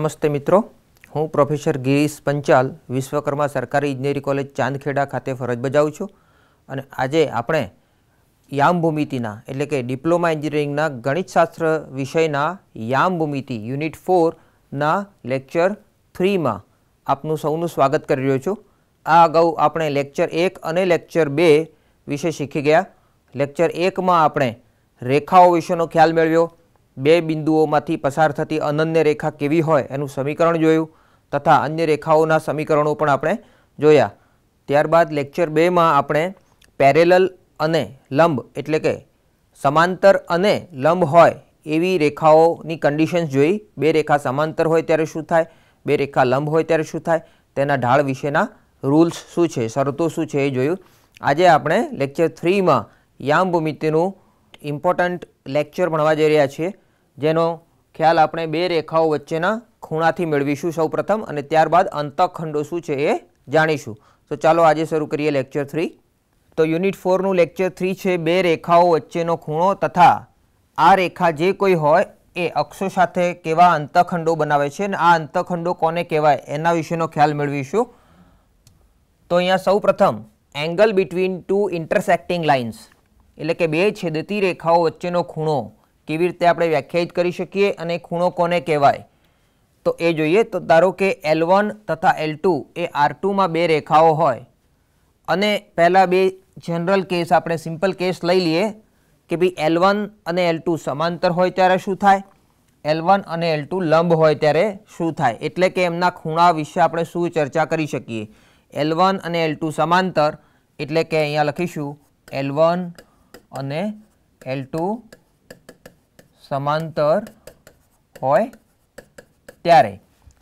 નમસ્તે મિત્રો હું પ્રોફેસર ગિરીશ પંચાલ વિશ્વકર્મા સરકારી ઇજનેરી કોલેજ ચાંદખેડા ખાતે ફરજ બજાવું છું અને આજે આપણે યામ ભૂમિતિના એટલે કે ડિપ્લોમા એન્જિનિયરિંગના ગણિતશાસ્ત્ર વિષયના યામ ભૂમિતિ યુનિટ ફોરના લેક્ચર થ્રીમાં આપનું સૌનું સ્વાગત કરી રહ્યો છું આ અગાઉ આપણે લેક્ચર એક અને લેક્ચર બે વિશે શીખી ગયા લેક્ચર એકમાં આપણે રેખાઓ વિશેનો ખ્યાલ મેળવ્યો બે બિંદુઓમાંથી પસાર થતી અનન્ય રેખા કેવી હોય એનું સમીકરણ જોયું તથા અન્ય રેખાઓના સમીકરણો પણ આપણે જોયા ત્યારબાદ લેક્ચર બેમાં આપણે પેરેલલ અને લંબ એટલે કે સમાંતર અને લંબ હોય એવી રેખાઓની કન્ડિશન્સ જોઈ બે રેખા સમાંતર હોય ત્યારે શું થાય બે રેખા લંબ હોય ત્યારે શું થાય તેના ઢાળ વિશેના રૂલ્સ શું છે શરતો શું છે એ જોયું આજે આપણે લેક્ચર થ્રીમાં યામ ભૂમિતિનું ઇમ્પોર્ટન્ટ લેક્ચર ભણવા જઈ રહ્યા છીએ જેનો ખ્યાલ આપણે બે રેખાઓ વચ્ચેના ખૂણાથી મેળવીશું સૌપ્રથમ અને ત્યારબાદ અંતઃખંડો શું છે એ જાણીશું તો ચાલો આજે શરૂ કરીએ લેક્ચર થ્રી તો યુનિટ ફોરનું લેક્ચર થ્રી છે બે રેખાઓ વચ્ચેનો ખૂણો તથા આ રેખા જે કોઈ હોય એ અક્ષો સાથે કેવા અંતઃખંડો બનાવે છે અને આ અંતઃખંડો કોને કહેવાય એના વિશેનો ખ્યાલ મેળવીશું તો અહીંયા સૌપ્રથમ angle between two intersecting lines એટલે કે બે છેદતી રેખાઓ વચ્ચેનો ખૂણો કેવી રીતે આપણે વ્યાખ્યાયિત કરી શકીએ અને ખૂણો કોને કહેવાય તો એ જોઈએ તો ધારો કે એલ તથા એલ એ આર ટુમાં બે રેખાઓ હોય અને પહેલાં બે જનરલ કેસ આપણે સિમ્પલ કેસ લઈ લઈએ કે ભાઈ એલ અને એલ સમાંતર હોય ત્યારે શું થાય એલ અને એલ લંબ હોય ત્યારે શું થાય એટલે કે એમના ખૂણા વિશે આપણે શું ચર્ચા કરી શકીએ એલ અને એલ સમાંતર એટલે કે અહીંયા લખીશું એલ અને એલ સમાંતર હોય ત્યારે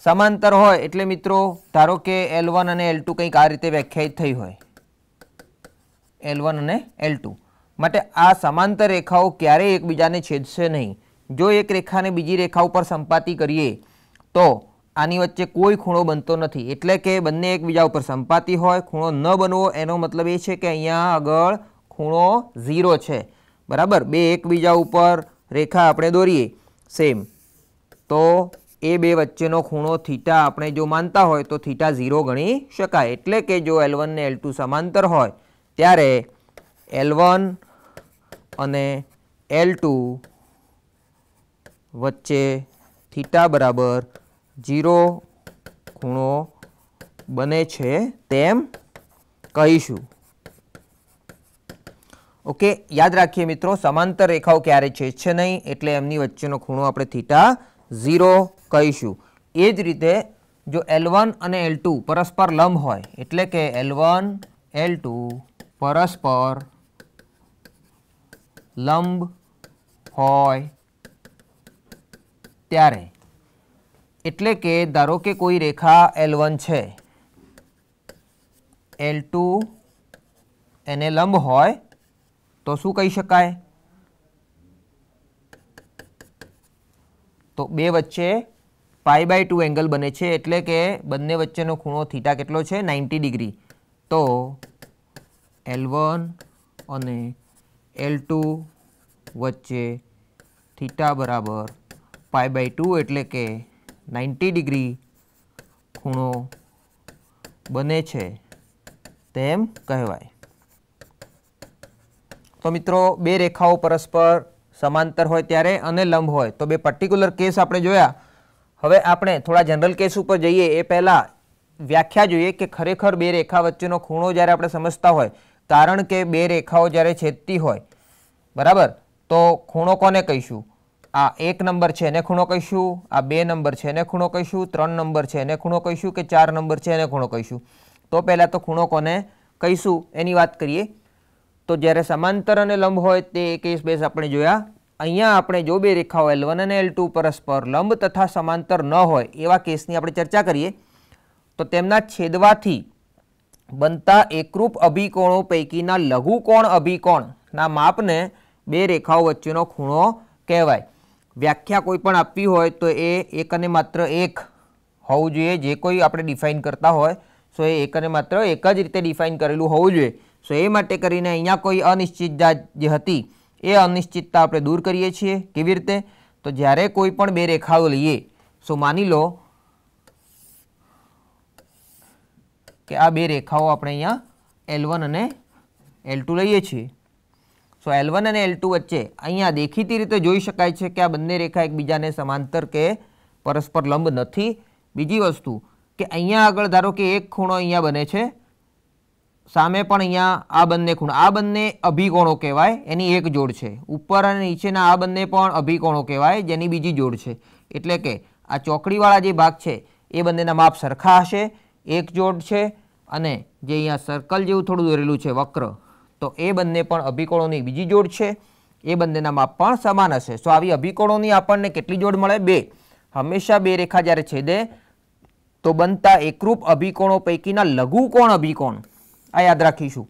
સમાંતર હોય એટલે મિત્રો ધારો કે એલ વન અને એલ ટુ કંઈક આ રીતે વ્યાખ્યાયિત થઈ હોય એલ વન અને એલ માટે આ સમાંતર રેખાઓ ક્યારેય એકબીજાને છેદશે નહીં જો એક રેખાને બીજી રેખા ઉપર સંપાતિ કરીએ તો આની વચ્ચે કોઈ ખૂણો બનતો નથી એટલે કે બંને એકબીજા ઉપર સંપાતિ હોય ખૂણો ન બનવો એનો મતલબ એ છે કે અહીંયા આગળ ખૂણો ઝીરો છે બરાબર બે એકબીજા ઉપર રેખા આપણે દોરીએ સેમ તો એ બે વચ્ચેનો ખૂણો થીટા આપણે જો માનતા હોય તો થીટા ઝીરો ગણી શકાય એટલે કે જો એલ ને એલ સમાંતર હોય ત્યારે એલ અને એલ વચ્ચે થીટા બરાબર ઝીરો ખૂણો બને છે તેમ કહીશું ઓકે યાદ રાખીએ મિત્રો સમાંતર રેખાઓ ક્યારે છે નહીં એટલે એમની વચ્ચેનો ખૂણો આપણે થીટા ઝીરો કહીશું એ જ રીતે જો એલ અને એલ પરસ્પર લંબ હોય એટલે કે એલ વન પરસ્પર લંબ હોય ત્યારે એટલે કે ધારો કે કોઈ રેખા એલ છે એલ એને લંબ હોય તો શું કહી શકાય તો બે વચ્ચે પાઈ બાય ટુ એંગલ બને છે એટલે કે બંને વચ્ચેનો ખૂણો થીટા કેટલો છે નાઇન્ટી ડિગ્રી તો એલ અને એલ ટુ વચ્ચે થીટા બરાબર પાઈ બાય ટુ એટલે કે નાઇન્ટી ડિગ્રી ખૂણો બને છે તેમ કહેવાય તો મિત્રો બે રેખાઓ પરસ્પર સમાંતર હોય ત્યારે અને લંબ હોય તો બે પર્ટિક્યુલર કેસ આપણે જોયા હવે આપણે થોડા જનરલ કેસ ઉપર જઈએ એ પહેલાં વ્યાખ્યા જોઈએ કે ખરેખર બે રેખા વચ્ચેનો ખૂણો જ્યારે આપણે સમજતા હોય કારણ કે બે રેખાઓ જ્યારે છેદતી હોય બરાબર તો ખૂણો કોને કહીશું આ એક નંબર છે એને ખૂણો કહીશું આ બે નંબર છે એને ખૂણો કહીશું ત્રણ નંબર છે એને ખૂણો કહીશું કે ચાર નંબર છે એને ખૂણો કહીશું તો પહેલાં તો ખૂણો કોને કહીશું એની વાત કરીએ તો જ્યારે સમાંતર અને લંબ હોય તે કેસ બેઝ આપણે જોયા અહીંયા આપણે જો બે રેખાઓ એલ વન અને એલ ટુ પરસ્પર લંબ તથા સમાંતર ન હોય એવા કેસની આપણે ચર્ચા કરીએ તો તેમના છેદવાથી બનતા એકરૂપ અભિકોણો પૈકીના લઘુકોણ અભિકોણના માપને બે રેખાઓ વચ્ચેનો ખૂણો કહેવાય વ્યાખ્યા કોઈ પણ આપવી હોય તો એ એક અને માત્ર એક હોવું જોઈએ જે કોઈ આપણે ડિફાઇન કરતા હોય સો એ એક અને માત્ર એક જ રીતે ડિફાઇન કરેલું હોવું જોઈએ સો એ માટે કરીને અહીંયા કોઈ અનિશ્ચિતતા જે હતી એ અનિશ્ચિતતા આપણે દૂર કરીએ છીએ કેવી રીતે તો જ્યારે કોઈ પણ બે રેખાઓ લઈએ સો માની લો કે આ બે રેખાઓ આપણે અહીંયા એલ અને એલ લઈએ છીએ સો એલ અને એલ વચ્ચે અહીંયા દેખીતી રીતે જોઈ શકાય છે કે આ બંને રેખા એકબીજાને સમાંતર કે પરસ્પર લંબ નથી બીજી વસ્તુ કે અહીંયા આગળ ધારો કે એક ખૂણો અહીંયા બને છે સામે પણ અહીંયા આ બંને ખૂણ આ બંને અભિકોણો કહેવાય એની એક જોડ છે ઉપર અને નીચેના આ બંને પણ અભિકોણો કહેવાય જેની બીજી જોડ છે એટલે કે આ ચોકડીવાળા જે ભાગ છે એ બંનેના માપ સરખા હશે એક જોડ છે અને જે અહીંયા સર્કલ જેવું થોડું દોરેલું છે વક્ર તો એ બંને પણ અભિકોણોની બીજી જોડ છે એ બંનેના માપ પણ સમાન હશે સો આવી અભિકોણોની આપણને કેટલી જોડ મળે બે હંમેશા બે રેખા જ્યારે છેદે તો બનતા એકરૂપ અભિકોણો પૈકીના લઘુકોણ અભિકોણ આ યાદ રાખીશું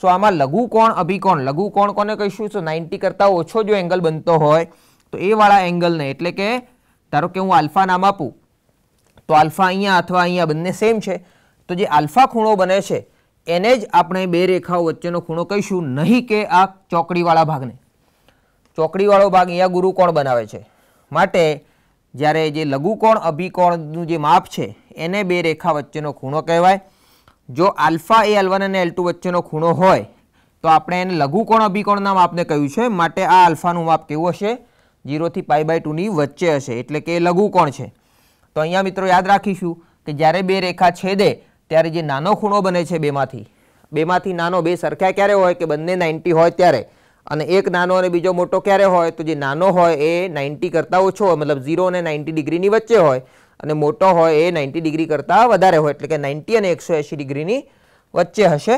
સો આમાં લઘુ કોણ અભિકોણ લઘુ કોણ કોને કહીશું સો નાઇન્ટી કરતાં ઓછો જો એંગલ બનતો હોય તો એ વાળા એંગલને એટલે કે ધારો કે હું આલ્ફા નામ આપું તો આલ્ફા અહીંયા અથવા અહીંયા બંને સેમ છે તો જે આલ્ફા ખૂણો બને છે એને જ આપણે બે રેખાઓ વચ્ચેનો ખૂણો કહીશું નહીં કે આ ચોકડીવાળા ભાગને ચોકડીવાળો ભાગ અહીંયા કોણ બનાવે છે માટે જ્યારે જે લઘુકોણ અભિકોણનું જે માપ છે એને બે રેખા વચ્ચેનો ખૂણો કહેવાય જો આલ્ફા એ એલ અને એલ વચ્ચેનો ખૂણો હોય તો આપણે એને લઘુકોણ અભિકોણના માપને કહ્યું છે માટે આ આલ્ફાનું માપ કેવું હશે જીરોથી પાઈ બાય ટુની વચ્ચે હશે એટલે કે લઘુકોણ છે તો અહીંયા મિત્રો યાદ રાખીશું કે જ્યારે બે રેખા છેદે ત્યારે જે નાનો ખૂણો બને છે બેમાંથી બેમાંથી નાનો બે સરખા ક્યારે હોય કે બંને નાઇન્ટી હોય ત્યારે અને એક નાનો અને બીજો મોટો ક્યારે હોય તો જે નાનો હોય એ નાઇન્ટી કરતાં ઓછો મતલબ ઝીરો અને નાઇન્ટી ડિગ્રીની વચ્ચે હોય અને મોટો હોય એ નાઇન્ટી ડિગ્રી કરતાં વધારે હોય એટલે કે નાઇન્ટી અને એકસો એંશી ડિગ્રીની વચ્ચે હશે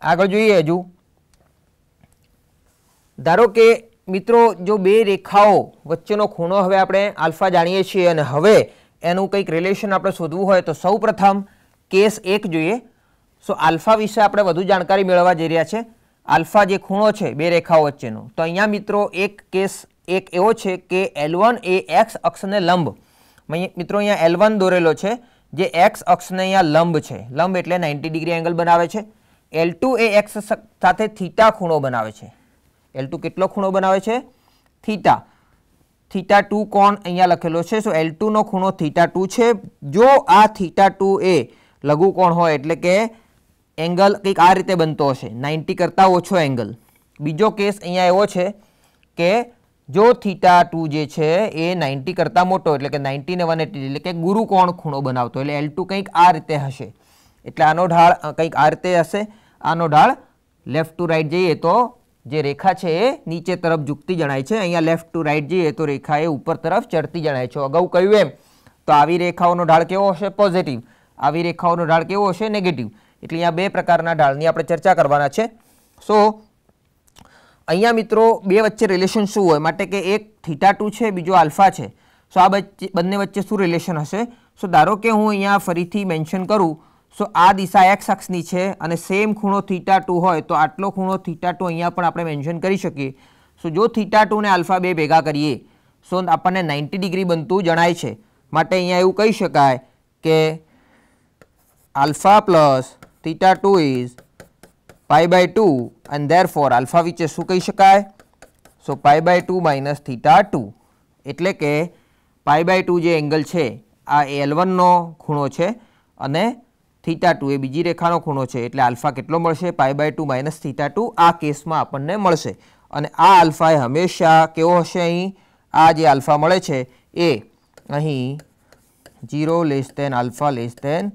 આગળ જોઈએ હજુ ધારો કે મિત્રો જો બે રેખાઓ વચ્ચેનો ખૂણો હવે આપણે આલ્ફા જાણીએ છીએ અને હવે એનું કંઈક રિલેશન આપણે શોધવું હોય તો સૌ કેસ એક જોઈએ સો આલ્ફા વિશે આપણે વધુ જાણકારી મેળવવા જઈ રહ્યા છે આલ્ફા જે ખૂણો છે બે રેખાઓ વચ્ચેનો તો અહીંયા મિત્રો એક કેસ એક એવો છે કે એલ એ એક્સ અક્ષને લંબ મિત્રો અહીંયા એલ વન દોરેલો છે જે એક્સ અક્ષને અહીંયા લંબ છે લંબ એટલે નાઇન્ટી ડિગ્રી એંગલ બનાવે છે એલ ટુ એ એક્સ સાથે થીટા ખૂણો બનાવે છે એલ ટુ કેટલો ખૂણો બનાવે છે થીટા થીટા ટુ કોણ અહીંયા લખેલો છે સો એલ ટુનો ખૂણો થીટા ટુ છે જો આ થીટા ટુ એ લઘુ કોણ હોય એટલે કે એંગલ કંઈક આ રીતે બનતો હશે નાઇન્ટી કરતાં ઓછો એંગલ બીજો કેસ અહીંયા એવો છે કે જો થીટા ટુ જે છે એ નાઇન્ટી કરતાં મોટો એટલે કે નાઇન્ટી ને વન એટી એટલે કે ગુરુકોણ ખૂણો બનાવતો એટલે એલ ટુ કંઈક આ રીતે હશે એટલે આનો ઢાળ કંઈક આ રીતે હશે આનો ઢાળ લેફ્ટ ટુ રાઇટ જઈએ તો જે રેખા છે એ નીચે તરફ ઝૂકતી જણાય છે અહીંયા લેફ્ટ ટુ રાઇટ જઈએ તો રેખા એ ઉપર તરફ ચડતી જણાય છે અગાઉ કહ્યું એમ તો આવી રેખાઓનો ઢાળ કેવો હશે પોઝિટિવ આવી રેખાઓનો ઢાળ કેવો હશે નેગેટિવ એટલે અહીંયા બે પ્રકારના ઢાળની આપણે ચર્ચા કરવાના છે સો અહીંયા મિત્રો બે વચ્ચે રિલેશન શું હોય માટે કે એક થીટા ટુ છે બીજો આલ્ફા છે સો આ બંને વચ્ચે શું રિલેશન હશે સો ધારો કે હું અહીંયા ફરીથી મેન્શન કરું સો આ દિશા એક્સ અક્ષની છે અને સેમ ખૂણો થીટા ટુ હોય તો આટલો ખૂણો થીટા ટુ અહીંયા પણ આપણે મેન્શન કરી શકીએ સો જો થીટા ટુ ને આલ્ફા બે ભેગા કરીએ સો આપણને નાઇન્ટી ડિગ્રી બનતું જણાય છે માટે અહીંયા એવું કહી શકાય કે alpha plus theta two is pi by two and therefore alpha which શું કહી શકાય so pi by two minus theta two એટલે કે પાઈ બાય ટુ જે એંગલ છે આ એલ વનનો ખૂણો છે અને થીટા ટુ એ બીજી રેખાનો ખૂણો છે એટલે આલ્ફા કેટલો મળશે pi by two minus theta two આ કેસમાં આપણને મળશે અને આ આલ્ફા એ હંમેશા કેવો હશે અહીં આ જે આલ્ફા મળે છે એ અહીં zero less than alpha less than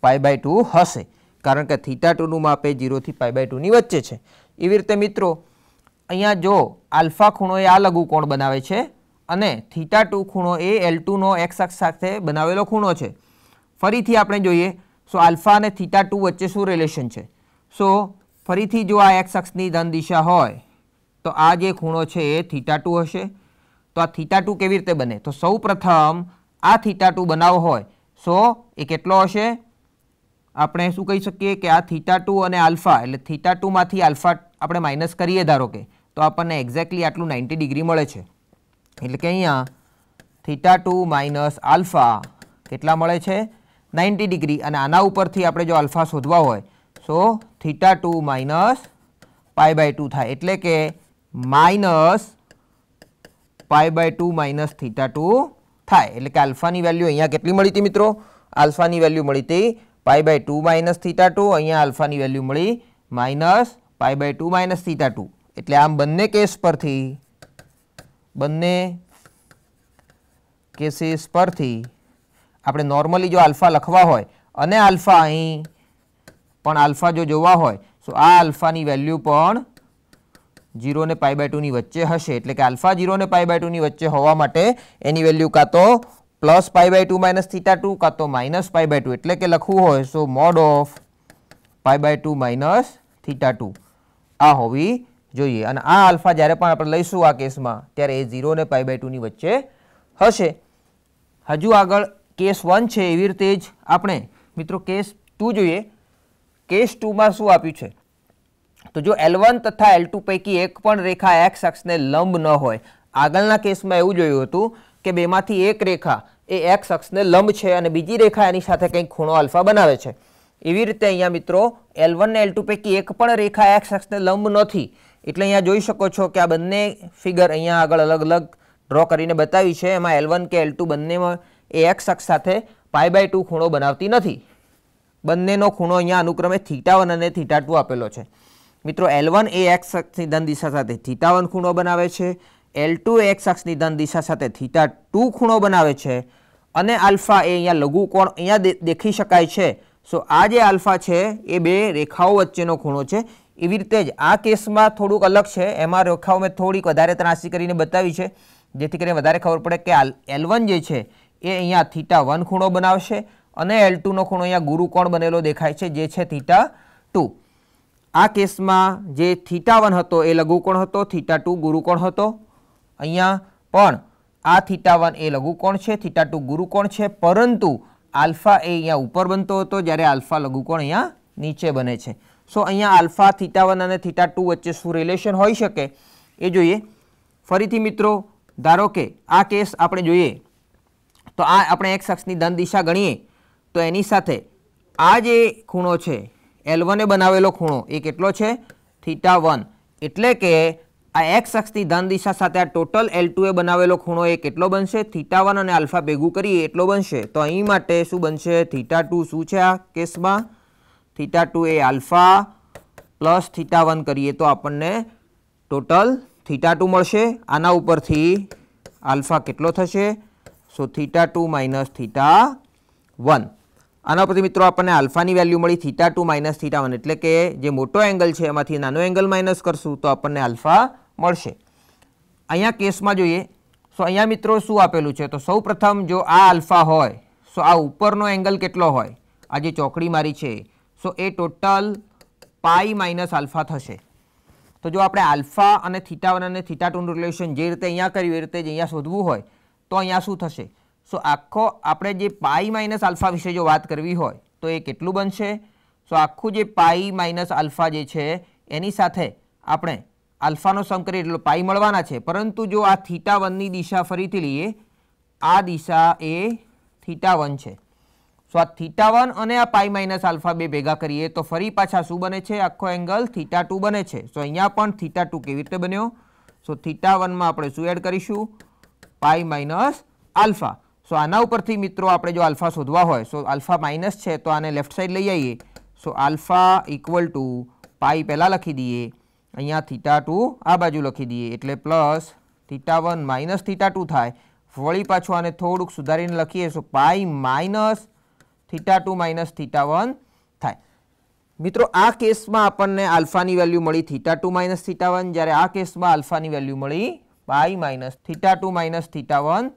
pi by two હશે કારણ કે થીટા ટુનું માપ એ જીરોથી પાઈ બાય ટુની વચ્ચે છે એવી રીતે મિત્રો અહીંયા જો આલ્ફા ખૂણો એ આ લઘુ કોણ બનાવે છે અને થીટા ટુ ખૂણો એ એલ ટુનો એક્સ અક્ષ સાથે બનાવેલો ખૂણો છે ફરીથી આપણે જોઈએ સો આલ્ફા અને થીટા ટુ વચ્ચે શું રિલેશન છે સો ફરીથી જો આ એક્સ અક્ષની ધન દિશા હોય તો આ જે ખૂણો છે એ થીટા ટુ હશે તો આ થીટા ટુ કેવી રીતે બને તો સૌ પ્રથમ આ થીટા ટુ બનાવો હોય સો એ કેટલો હશે આપણે શું કહી શકીએ કે આ થીટા ટુ અને આલ્ફા એટલે થીટા ટુમાંથી આલ્ફા આપણે માઇનસ કરીએ ધારો કે તો આપણને એક્ઝેક્ટલી આટલું નાઇન્ટી ડિગ્રી મળે છે એટલે કે અહીંયા થીટા ટુ માઇનસ આલ્ફા કેટલા મળે છે નાઇન્ટી ડિગ્રી અને આના ઉપરથી આપણે જો આલ્ફા શોધવા હોય so theta two minus pi by two થાય એટલે કે minus pi by two minus theta two થાય એટલે કે આલ્ફાની વેલ્યુ અહીંયા કેટલી મળી હતી મિત્રો આલ્ફાની વેલ્યુ મળી હતી pi by two minus theta two અહીંયા આલ્ફાની વેલ્યુ મળી minus pi by two minus theta two એટલે આમ બંને કેસ પરથી બંને કેસીસ પરથી આપણે નોર્મલી જો આલ્ફા લખવા હોય અને આલ્ફા અહીં પણ આલ્ફા જો જોવા હોય તો આ આલ્ફાની વેલ્યુ પણ જીરો ને પાઈ બાય ટુની વચ્ચે હશે એટલે કે આલ્ફા જીરો ને પાઈ બાય ટુની વચ્ચે હોવા માટે એની વેલ્યુ કાં તો plus pi by two minus theta two કાં તો માઇનસ પાઈ બાય ટુ એટલે કે લખવું હોય so mod of pi by two minus theta two આ હોવી જોઈએ અને આ આલ્ફા જ્યારે પણ આપણે લઈશું આ કેસમાં ત્યારે એ ઝીરો અને પાઈ બાય ટુની વચ્ચે હશે હજુ આગળ કેસ વન છે એવી રીતે જ આપણે મિત્રો કેસ ટુ જોઈએ કેસ ટુમાં શું આપ્યું છે તો જો એલ વન તથા એલ ટુ પૈકી એક પણ રેખા એક્સ અક્ષને લંબ ન હોય આગળના કેસમાં એવું જોયું હતું કે બેમાંથી એક રેખા એ એક્સ અક્ષને લંબ છે અને બીજી રેખા એની સાથે કંઈક ખૂણો આલ્ફા બનાવે છે એવી રીતે અહીંયા મિત્રો એલ વન ને એલ ટુ પૈકી એક પણ રેખા એક્સ અક્ષને લંબ નથી એટલે અહીંયા જોઈ શકો છો કે આ બંને ફિગર અહીંયા આગળ અલગ અલગ ડ્રો કરીને બતાવી છે એમાં એલ વન કે એલ ટુ બંનેમાં એ એક્સ અક્ષ સાથે પાય બાય ટુ ખૂણો બનાવતી નથી બંનેનો ખૂણો અહીંયા અનુક્રમે થીટા વન અને થીટા ટુ આપેલો છે મિત્રો એલ વન એ એક્સ અક્ષની ધન દિશા સાથે થીટા વન ખૂણો બનાવે છે એલ ટુ એક્સ અક્ષની ધન દિશા સાથે થીટા ટુ ખૂણો બનાવે છે અને આલ્ફા એ અહીંયા લઘુકોણ અહીંયા દેખી શકાય છે સો આ જે આલ્ફા છે એ બે રેખાઓ વચ્ચેનો ખૂણો છે એવી રીતે જ આ કેસમાં થોડુંક અલગ છે એમાં રેખાઓ મેં થોડીક વધારે ત્રાસી કરીને બતાવી છે જેથી કરીને વધારે ખબર પડે કે આ એલ જે છે એ અહીંયા થીટા વન ખૂણો બનાવશે અને એલ ટુનો ખૂણો અહીંયા ગુરુકોણ બનેલો દેખાય છે જે છે થીટા ટુ આ કેસમાં જે થીટા વન હતો એ લઘુકોણ હતો થીટા ટુ ગુરુકોણ હતો અહીંયા પણ આ થીટા વન એ લઘુકોણ છે થીટા ટુ ગુરુકોણ છે પરંતુ આલ્ફા એ અહીંયા ઉપર બનતો હતો જ્યારે આલ્ફા લઘુકોણ અહીંયા નીચે બને છે સો અહીંયા આલ્ફા થીટા વન અને થીટા ટુ વચ્ચે શું રિલેશન હોઈ શકે એ જોઈએ ફરીથી મિત્રો ધારો કે આ કેસ આપણે જોઈએ તો આ આપણે એક શખ્સની ધન દિશા ગણીએ તો એની સાથે આ જે ખૂણો છે એલ વને બનાવેલો ખૂણો એ કેટલો છે થીટા વન એટલે કે આ એક્સ અક્ષની ધન દિશા સાથે આ ટોટલ એલ ટુ એ બનાવેલો ખૂણો એ કેટલો બનશે થીટા વન અને આલ્ફા ભેગું કરીએ એટલો બનશે તો અહીં માટે શું બનશે થીટા ટુ શું છે આ કેસમાં થીટા ટુ એ આલ્ફા પ્લસ થીટા વન કરીએ તો આપણને ટોટલ થીટા ટુ મળશે આના ઉપરથી આલ્ફા કેટલો થશે so theta two minus theta one આના પરથી મિત્રો આપણને આલ્ફાની વેલ્યુ મળી theta two minus theta one એટલે કે જે મોટો એંગલ છે એમાંથી નાનો એંગલ માઇનસ કરશું તો આપણને આલ્ફા મળશે અહીંયા કેસમાં જોઈએ સો અહીંયા મિત્રો શું આપેલું છે તો સૌ જો આ આલ્ફા હોય સો આ ઉપરનો એંગલ કેટલો હોય આ જે ચોકડી મારી છે સો એ ટોટલ પાઈ માઇનસ આલ્ફા થશે તો જો આપણે આલ્ફા અને થીટા વન અને થીટા ટુનું રિલેશન જે રીતે અહીંયા કર્યું એ રીતે જ અહીંયા શોધવું હોય તો અહીંયા શું થશે સો આખો આપણે જે પાઈ માઇનસ આલ્ફા વિશે જો વાત કરવી હોય તો એ કેટલું બનશે સો આખું જે પાઈ માઇનસ આલ્ફા જે છે એની સાથે આપણે આલ્ફાનો સમ કરીએ એટલે પાઈ મળવાના છે પરંતુ જો આ થીટા વનની દિશા ફરીથી લઈએ આ દિશા એ થીટા વન છે સો આ થીટા વન અને આ પાઈ માઇનસ આલ્ફા બે ભેગા કરીએ તો ફરી પાછા શું બને છે આખો એંગલ થીટા ટુ બને છે સો અહીંયા પણ થીટા ટુ કેવી રીતે બન્યો સો થીટા વનમાં આપણે શું એડ કરીશું પાઈ માઇનસ આલ્ફા સો આના ઉપરથી મિત્રો આપણે જો આલ્ફા શોધવા હોય સો આલ્ફા માઇનસ છે તો આને લેફ્ટ સાઈડ લઈ આવીએ so alpha equal to pi પહેલાં લખી દઈએ અહીંયા થીટા ટુ આ બાજુ લખી દઈએ એટલે plus theta one minus theta two થાય વળી પાછું આને થોડુંક સુધારીને લખીએ તો pi minus theta two minus theta one થાય મિત્રો આ કેસમાં આપણને આલ્ફાની વેલ્યુ મળી theta two minus theta one જ્યારે આ કેસમાં આલ્ફાની વેલ્યુ મળી pi minus theta two minus theta one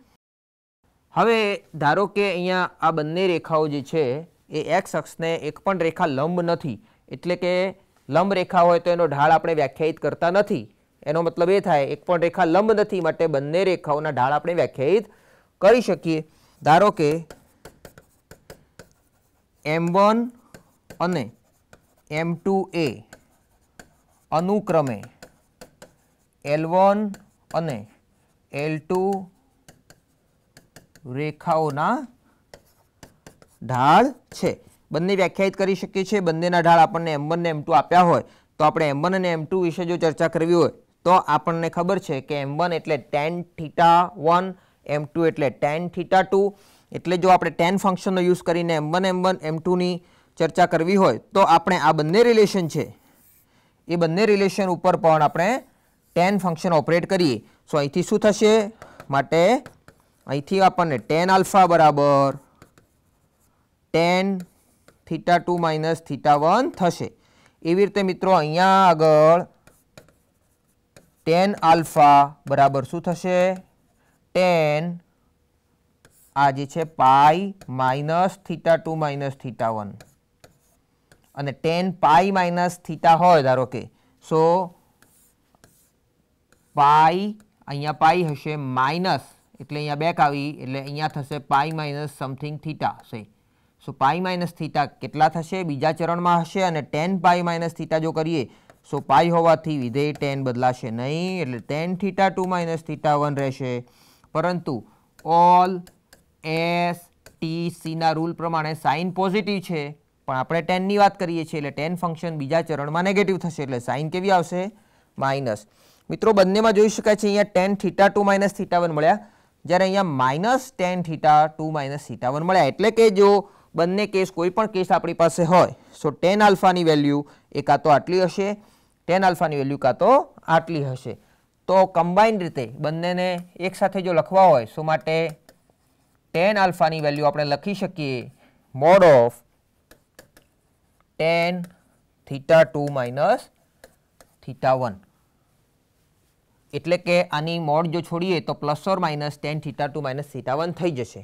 હવે ધારો કે અહીંયા આ બંને રેખાઓ જે છે એ એક્સ અક્ષને એક પણ રેખા લંબ નથી એટલે કે લંબ રેખા હોય તો એનો ઢાળ આપણે વ્યાખ્યાયિત કરતા નથી એનો મતલબ એ થાય એક પણ રેખા લંબ નથી માટે બંને રેખાઓના ઢાળ આપણે વ્યાખ્યાયિત કરી શકીએ ધારો કે એમ વન અને એમ ટુ એ અનુક્રમે એલ વન અને એલ ટુ રેખાઓના ઢાળ છે બંને વ્યાખ્યાયિત કરી શકીએ છીએ બંનેના ઢાળ આપણને એમ વન ને એમ આપ્યા હોય તો આપણે એમ વન અને એમ ટુ વિશે જો ચર્ચા કરવી હોય તો આપણને ખબર છે કે એમ વન એટલે ટેન થીટા વન એમ ટુ એટલે ટેન થીટા ટુ એટલે જો આપણે ટેન ફંક્શનનો યુઝ કરીને એમ વન એમ વન એમ ટુની ચર્ચા કરવી હોય તો આપણે આ બંને રિલેશન છે એ બંને રિલેશન ઉપર પણ આપણે ટેન ફંક્શન ઓપરેટ કરીએ સો અહીંથી શું થશે માટે અહીંથી આપણને ટેન આલ્ફા બરાબર tan theta two minus theta one થશે એવી રીતે મિત્રો અહીંયા આગળ ટેન આલ્ફા બરાબર શું થશે ટેન આ જે છે pi minus theta two minus theta one અને ટેન પાઈ માઇનસ થીટા હોય ધારો કે સો પાઈ અહીંયા પાઈ હશે માઇનસ એટલે અહીંયા બેક આવી એટલે અહીંયા થશે પાઈ માઇનસ સમથિંગ થીટા સહી સો પાઈ માઇનસ થીટા કેટલા થશે બીજા ચરણમાં હશે અને ટેન પાઈ માઇનસ થીટા જો કરીએ સો પાઈ હોવાથી વિધેય ટેન બદલાશે નહીં એટલે tan theta two minus theta one રહેશે પરંતુ ઓલ એસ ટી સીના રૂલ પ્રમાણે સાઇન પોઝિટિવ છે પણ આપણે ટેનની વાત કરીએ છીએ એટલે ટેન ફંક્શન બીજા ચરણમાં નેગેટિવ થશે એટલે સાઇન કેવી આવશે માઇનસ મિત્રો બંનેમાં જોઈ શકાય છે અહીંયા tan theta two minus theta one મળ્યા જ્યારે અહીંયા minus tan theta two minus theta one મળ્યા એટલે કે જો બંને કેસ કોઈ પણ કેસ આપણી પાસે હોય સો ટેન આલ્ફાની વેલ્યુ એ કાં તો આટલી હશે ટેન આલ્ફાની વેલ્યુ કાં તો આટલી હશે તો કમ્બાઈન્ડ રીતે બંનેને એકસાથે જો લખવા હોય સો માટે ટેન આલ્ફાની વેલ્યુ આપણે લખી શકીએ mod of tan theta two minus theta one એટલે કે આની મોડ જો છોડીએ તો plus or minus tan theta two minus theta one થઈ જશે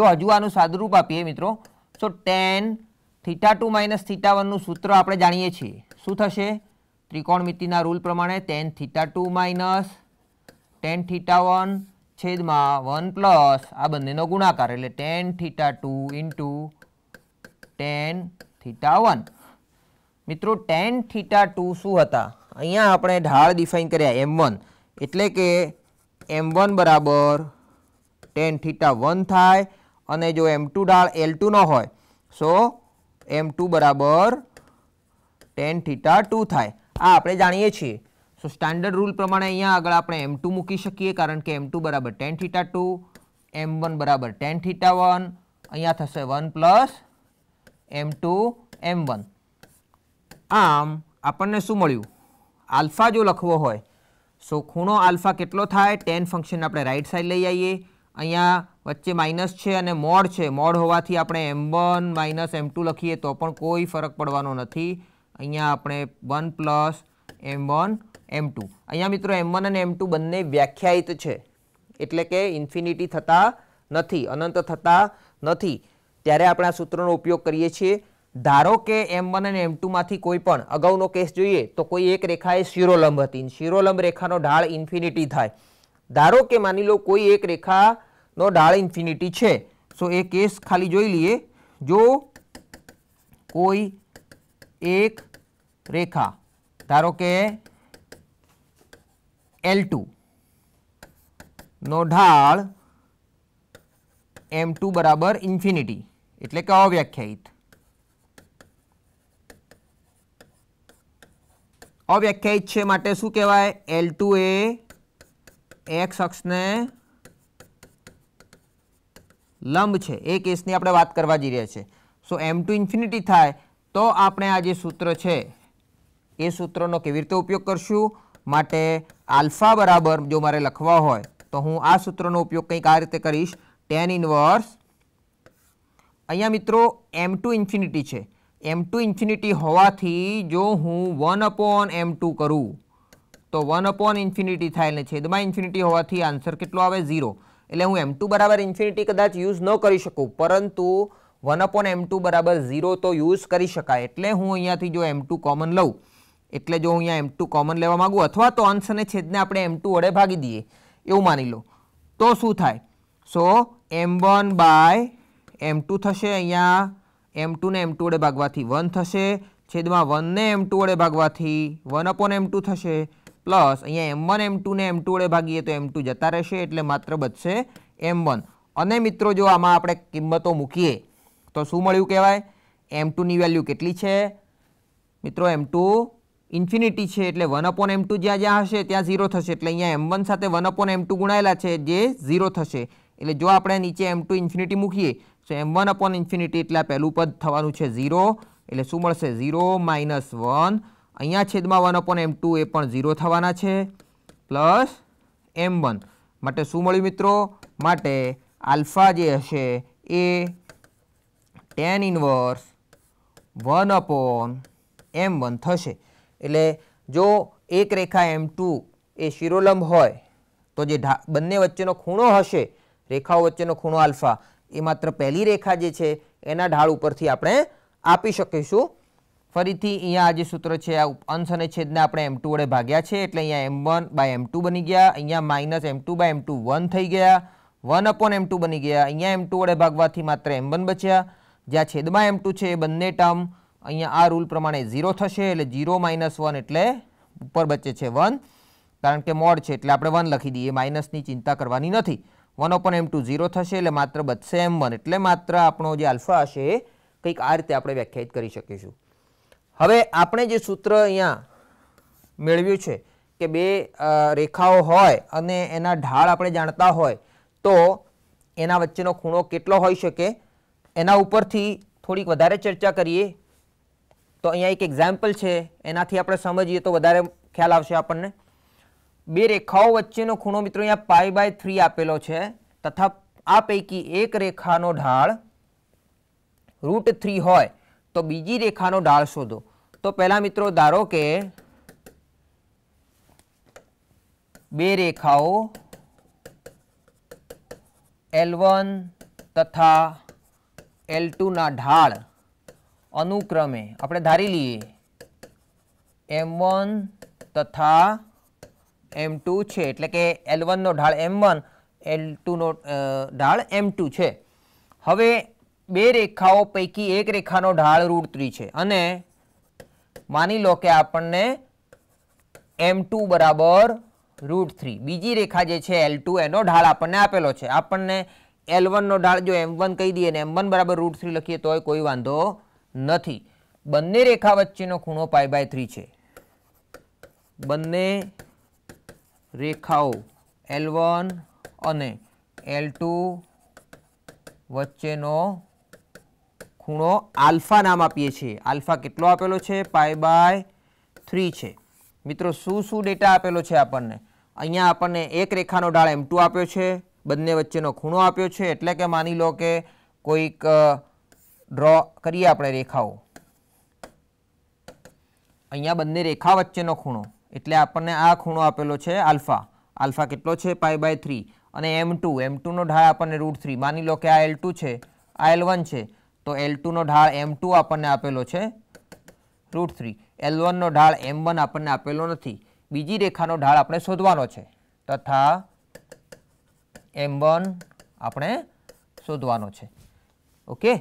જો હજુ આનું સાદુરૂપ આપીએ મિત્રો so tan theta two minus theta વનનું સૂત્ર આપણે જાણીએ છીએ શું થશે ત્રિકોણમિતિના રૂલ પ્રમાણે tan theta two minus tan theta one છેદમાં વન પ્લસ આ બંનેનો ગુણાકાર એટલે tan theta two into ten theta one મિત્રો ટેન થીટા ટુ શું હતા અહીંયા આપણે ઢાળ ડિફાઇન કર્યા એમ વન એટલે કે એમ વન બરાબર ટેન થીટા વન થાય અને જો એમ ટુ ડાળ એલ ટુ ન હોય સો એમ ટુ બરાબર ટેન થીટા ટુ થાય આ આપણે જાણીએ છીએ સો સ્ટાન્ડર્ડ રૂલ પ્રમાણે અહીંયા આગળ આપણે એમ ટુ મૂકી શકીએ કારણ કે એમ ટુ બરાબર tan theta two M one બરાબર ટેન થીટા વન અહીંયા થશે one plus M two M one આમ આપણને શું મળ્યું આલ્ફા જો લખવો હોય સો ખૂણો આલ્ફા કેટલો થાય ટેન ફંક્શન આપણે રાઈટ સાઈડ લઈ આવીએ અહીંયા વચ્ચે માઇનસ છે અને મોડ છે મોડ હોવાથી આપણે એમ વન માઇનસ એમ ટુ લખીએ તો પણ કોઈ ફરક પડવાનો નથી અહીંયા આપણે વન પ્લસ એમ વન એમ ટુ અહીંયા મિત્રો એમ વન અને એમ ટુ બંને વ્યાખ્યાયિત છે એટલે કે ઇન્ફિનિટી થતા નથી અનંત થતા નથી ત્યારે આપણે આ સૂત્રનો ઉપયોગ કરીએ છીએ ધારો કે એમ વન અને એમ ટુમાંથી કોઈ પણ અગાઉનો કેસ જોઈએ તો કોઈ એક રેખાએ શિરોલંબ હતી શિરોલંબ રેખાનો ઢાળ ઇન્ફિનિટી થાય ધારો કે માની લો કોઈ એક રેખા નો ડાળ ઇન્ફિનિટી છે સો એ કેસ ખાલી જોઈ લઈએ જો કોઈ એક રેખા ધારો કે એલ નો ઢાળ એમ ટુ બરાબર ઇન્ફિનિટી એટલે કે અવ્યાખ્યાયિત અવ્યાખ્યાયિત છે માટે શું કહેવાય એલ ટુ એ એક્સ અક્ષને લંબ છે એ કેસની આપણે વાત કરવા જઈ રહ્યા છીએ સો એમ ટુ ઇન્ફિનિટી થાય તો આપણે આ જે સૂત્ર છે એ સૂત્રનો કેવી રીતે ઉપયોગ કરશું માટે આલ્ફા બરાબર જો મારે લખવા હોય તો હું આ સૂત્રનો ઉપયોગ કંઈક આ રીતે કરીશ ટેન ઇન્વર્સ અહીંયા મિત્રો એમ ટુ ઇન્ફિનિટી છે એમ ટુ ઇન્ફિનિટી હોવાથી જો હું વન અપોન એમ ટુ કરું તો વન અપોન ઇન્ફિનિટી થાય અને છેદમાં ઇન્ફિનિટી હોવાથી આન્સર કેટલો આવે ઝીરો એટલે હું એમ ટુ બરાબર ઇન્ફિનિટી કદાચ યુઝ ન કરી શકું પરંતુ વન અપોન એમ ટુ બરાબર ઝીરો તો યુઝ કરી શકાય એટલે હું અહીંયાથી જો એમ ટુ કોમન લઉં એટલે જો હું અહીંયા એમ ટુ કોમન લેવા માગું અથવા તો અંશ અને છેદને આપણે એમ ટુ વડે ભાગી દઈએ એવું માની લો તો શું થાય so M one by M two થશે અહીંયા એમ ટુને એમ ટુ વડે ભાગવાથી વન થશે છેદમાં વનને એમ ટુ વડે ભાગવાથી વન અપોન એમ ટુ થશે પ્લસ અહીંયા એમ વન એમ ટુને એમ ટુ વડે ભાગીએ તો એમ ટુ જતા રહેશે એટલે માત્ર બચશે એમ વન અને મિત્રો જો આમાં આપણે કિંમતો મૂકીએ તો શું મળ્યું કહેવાય એમ ટુની વેલ્યુ કેટલી છે મિત્રો એમ ટુ ઇન્ફિનિટી છે એટલે વન અપોન એમ ટુ જ્યાં જ્યાં હશે ત્યાં ઝીરો થશે એટલે અહીંયા એમ વન સાથે વન અપોન એમ ટુ ગુણાયેલા છે જે ઝીરો થશે એટલે જો આપણે નીચે એમ ટુ ઇન્ફિનિટી મૂકીએ તો એમ વન અપોન ઇન્ફિનિટી એટલે આ પહેલું પદ થવાનું છે ઝીરો એટલે શું મળશે ઝીરો માઇનસ વન અહીંયા છેદમાં વન અપોન એમ ટુ એ પણ ઝીરો થવાના છે પ્લસ એમ વન માટે શું મળ્યું મિત્રો માટે આલ્ફા જે હશે એ tan inverse one upon M one થશે એટલે જો એક રેખા એમ ટુ એ શિરોલંબ હોય તો જે બંને વચ્ચેનો ખૂણો હશે રેખાઓ વચ્ચેનો ખૂણો આલ્ફા એ માત્ર પહેલી રેખા જે છે એના ઢાળ ઉપરથી આપણે આપી શકીશું ફરીથી અહીંયા આ જે સૂત્ર છે આ અંશ અને છેદને આપણે એમ વડે ભાગ્યા છે એટલે અહીંયા એમ વન બાય એમ બની ગયા અહીંયા minus M two by M two one થઈ ગયા વન અપોન એમ ટુ બની ગયા અહીંયા એમ વડે ભાગવાથી માત્ર એમ વન બચ્યા જ્યાં છેદમાં એમ ટુ છે એ બંને ટર્મ અહીંયા આ રૂલ પ્રમાણે ઝીરો થશે એટલે ઝીરો માઇનસ વન એટલે ઉપર બચે છે વન કારણ કે મોડ છે એટલે આપણે વન લખી દઈએ માઇનસની ચિંતા કરવાની નથી one upon M two zero થશે એટલે માત્ર બચશે એમ વન એટલે માત્ર આપણો જે આલ્ફા હશે એ કંઈક આ રીતે આપણે વ્યાખ્યાયિત કરી શકીશું હવે આપણે જે સૂત્ર અહીંયા મેળવ્યું છે કે બે રેખાઓ હોય અને એના ઢાળ આપણે જાણતા હોય તો એના વચ્ચેનો ખૂણો કેટલો હોઈ શકે એના ઉપરથી થોડીક વધારે ચર્ચા કરીએ તો અહીંયા એક એક્ઝામ્પલ છે એનાથી આપણે સમજીએ તો વધારે ખ્યાલ આવશે આપણને બે રેખાઓ વચ્ચેનો ખૂણો મિત્રો અહીંયા પાઈ બાય થ્રી આપેલો છે તથા આ પૈકી એક રેખાનો ઢાળ રૂટ થ્રી હોય તો બીજી રેખાનો ઢાળ શોધો તો પહેલા મિત્રો ધારો કે બે રેખાઓ L1 તથા L2 ના ઢાળ અનુક્રમે આપણે ધારી લઈએ M1 તથા M2 છે એટલે કે L1 નો ઢાળ M1 L2 નો ઢાળ M2 છે હવે બે રેખાઓ પૈકી એક રેખાનો ઢાળ રૂટ થ્રી છે અને માની લો કે આપણને એમ ટુ બરાબર રૂટ થ્રી બીજી રેખા જે છે એલ ટુ એનો ઢાળ આપણને આપેલો છે આપણને એલ વનનો ઢાળ જો એમ વન કહી દઈએ ને એમ વન બરાબર રૂટ થ્રી લખીએ તોય કોઈ વાંધો નથી બંને રેખા વચ્ચેનો ખૂણો પાઈ બાય થ્રી છે બંને રેખાઓ એલ વન અને એલ ટુ વચ્ચેનો ખૂણો આલ્ફા નામ આપીએ છીએ આલ્ફા કેટલો આપેલો છે પાય બાય થ્રી છે મિત્રો શું શું ડેટા આપેલો છે આપણને અહીંયા આપણને એક રેખાનો ઢાળ એમ આપ્યો છે બંને વચ્ચેનો ખૂણો આપ્યો છે એટલે કે માની લો કે કોઈક ડ્રો કરીએ આપણે રેખાઓ અહીંયા બંને રેખા વચ્ચેનો ખૂણો એટલે આપણને આ ખૂણો આપેલો છે આલ્ફા આલ્ફા કેટલો છે પાય બાય થ્રી અને એમ ટુ એમ ટુનો ઢાળ આપણને રૂટ થ્રી માની લો કે આ એલ ટુ છે આ એલ વન છે તો એલ ટુનો ઢાળ એમ ટુ આપણને આપેલો છે રૂટ થ્રી એલ વનનો ઢાળ એમ વન આપણને આપેલો નથી બીજી રેખાનો ઢાળ આપણે શોધવાનો છે તથા એમ વન આપણે શોધવાનો છે ઓકે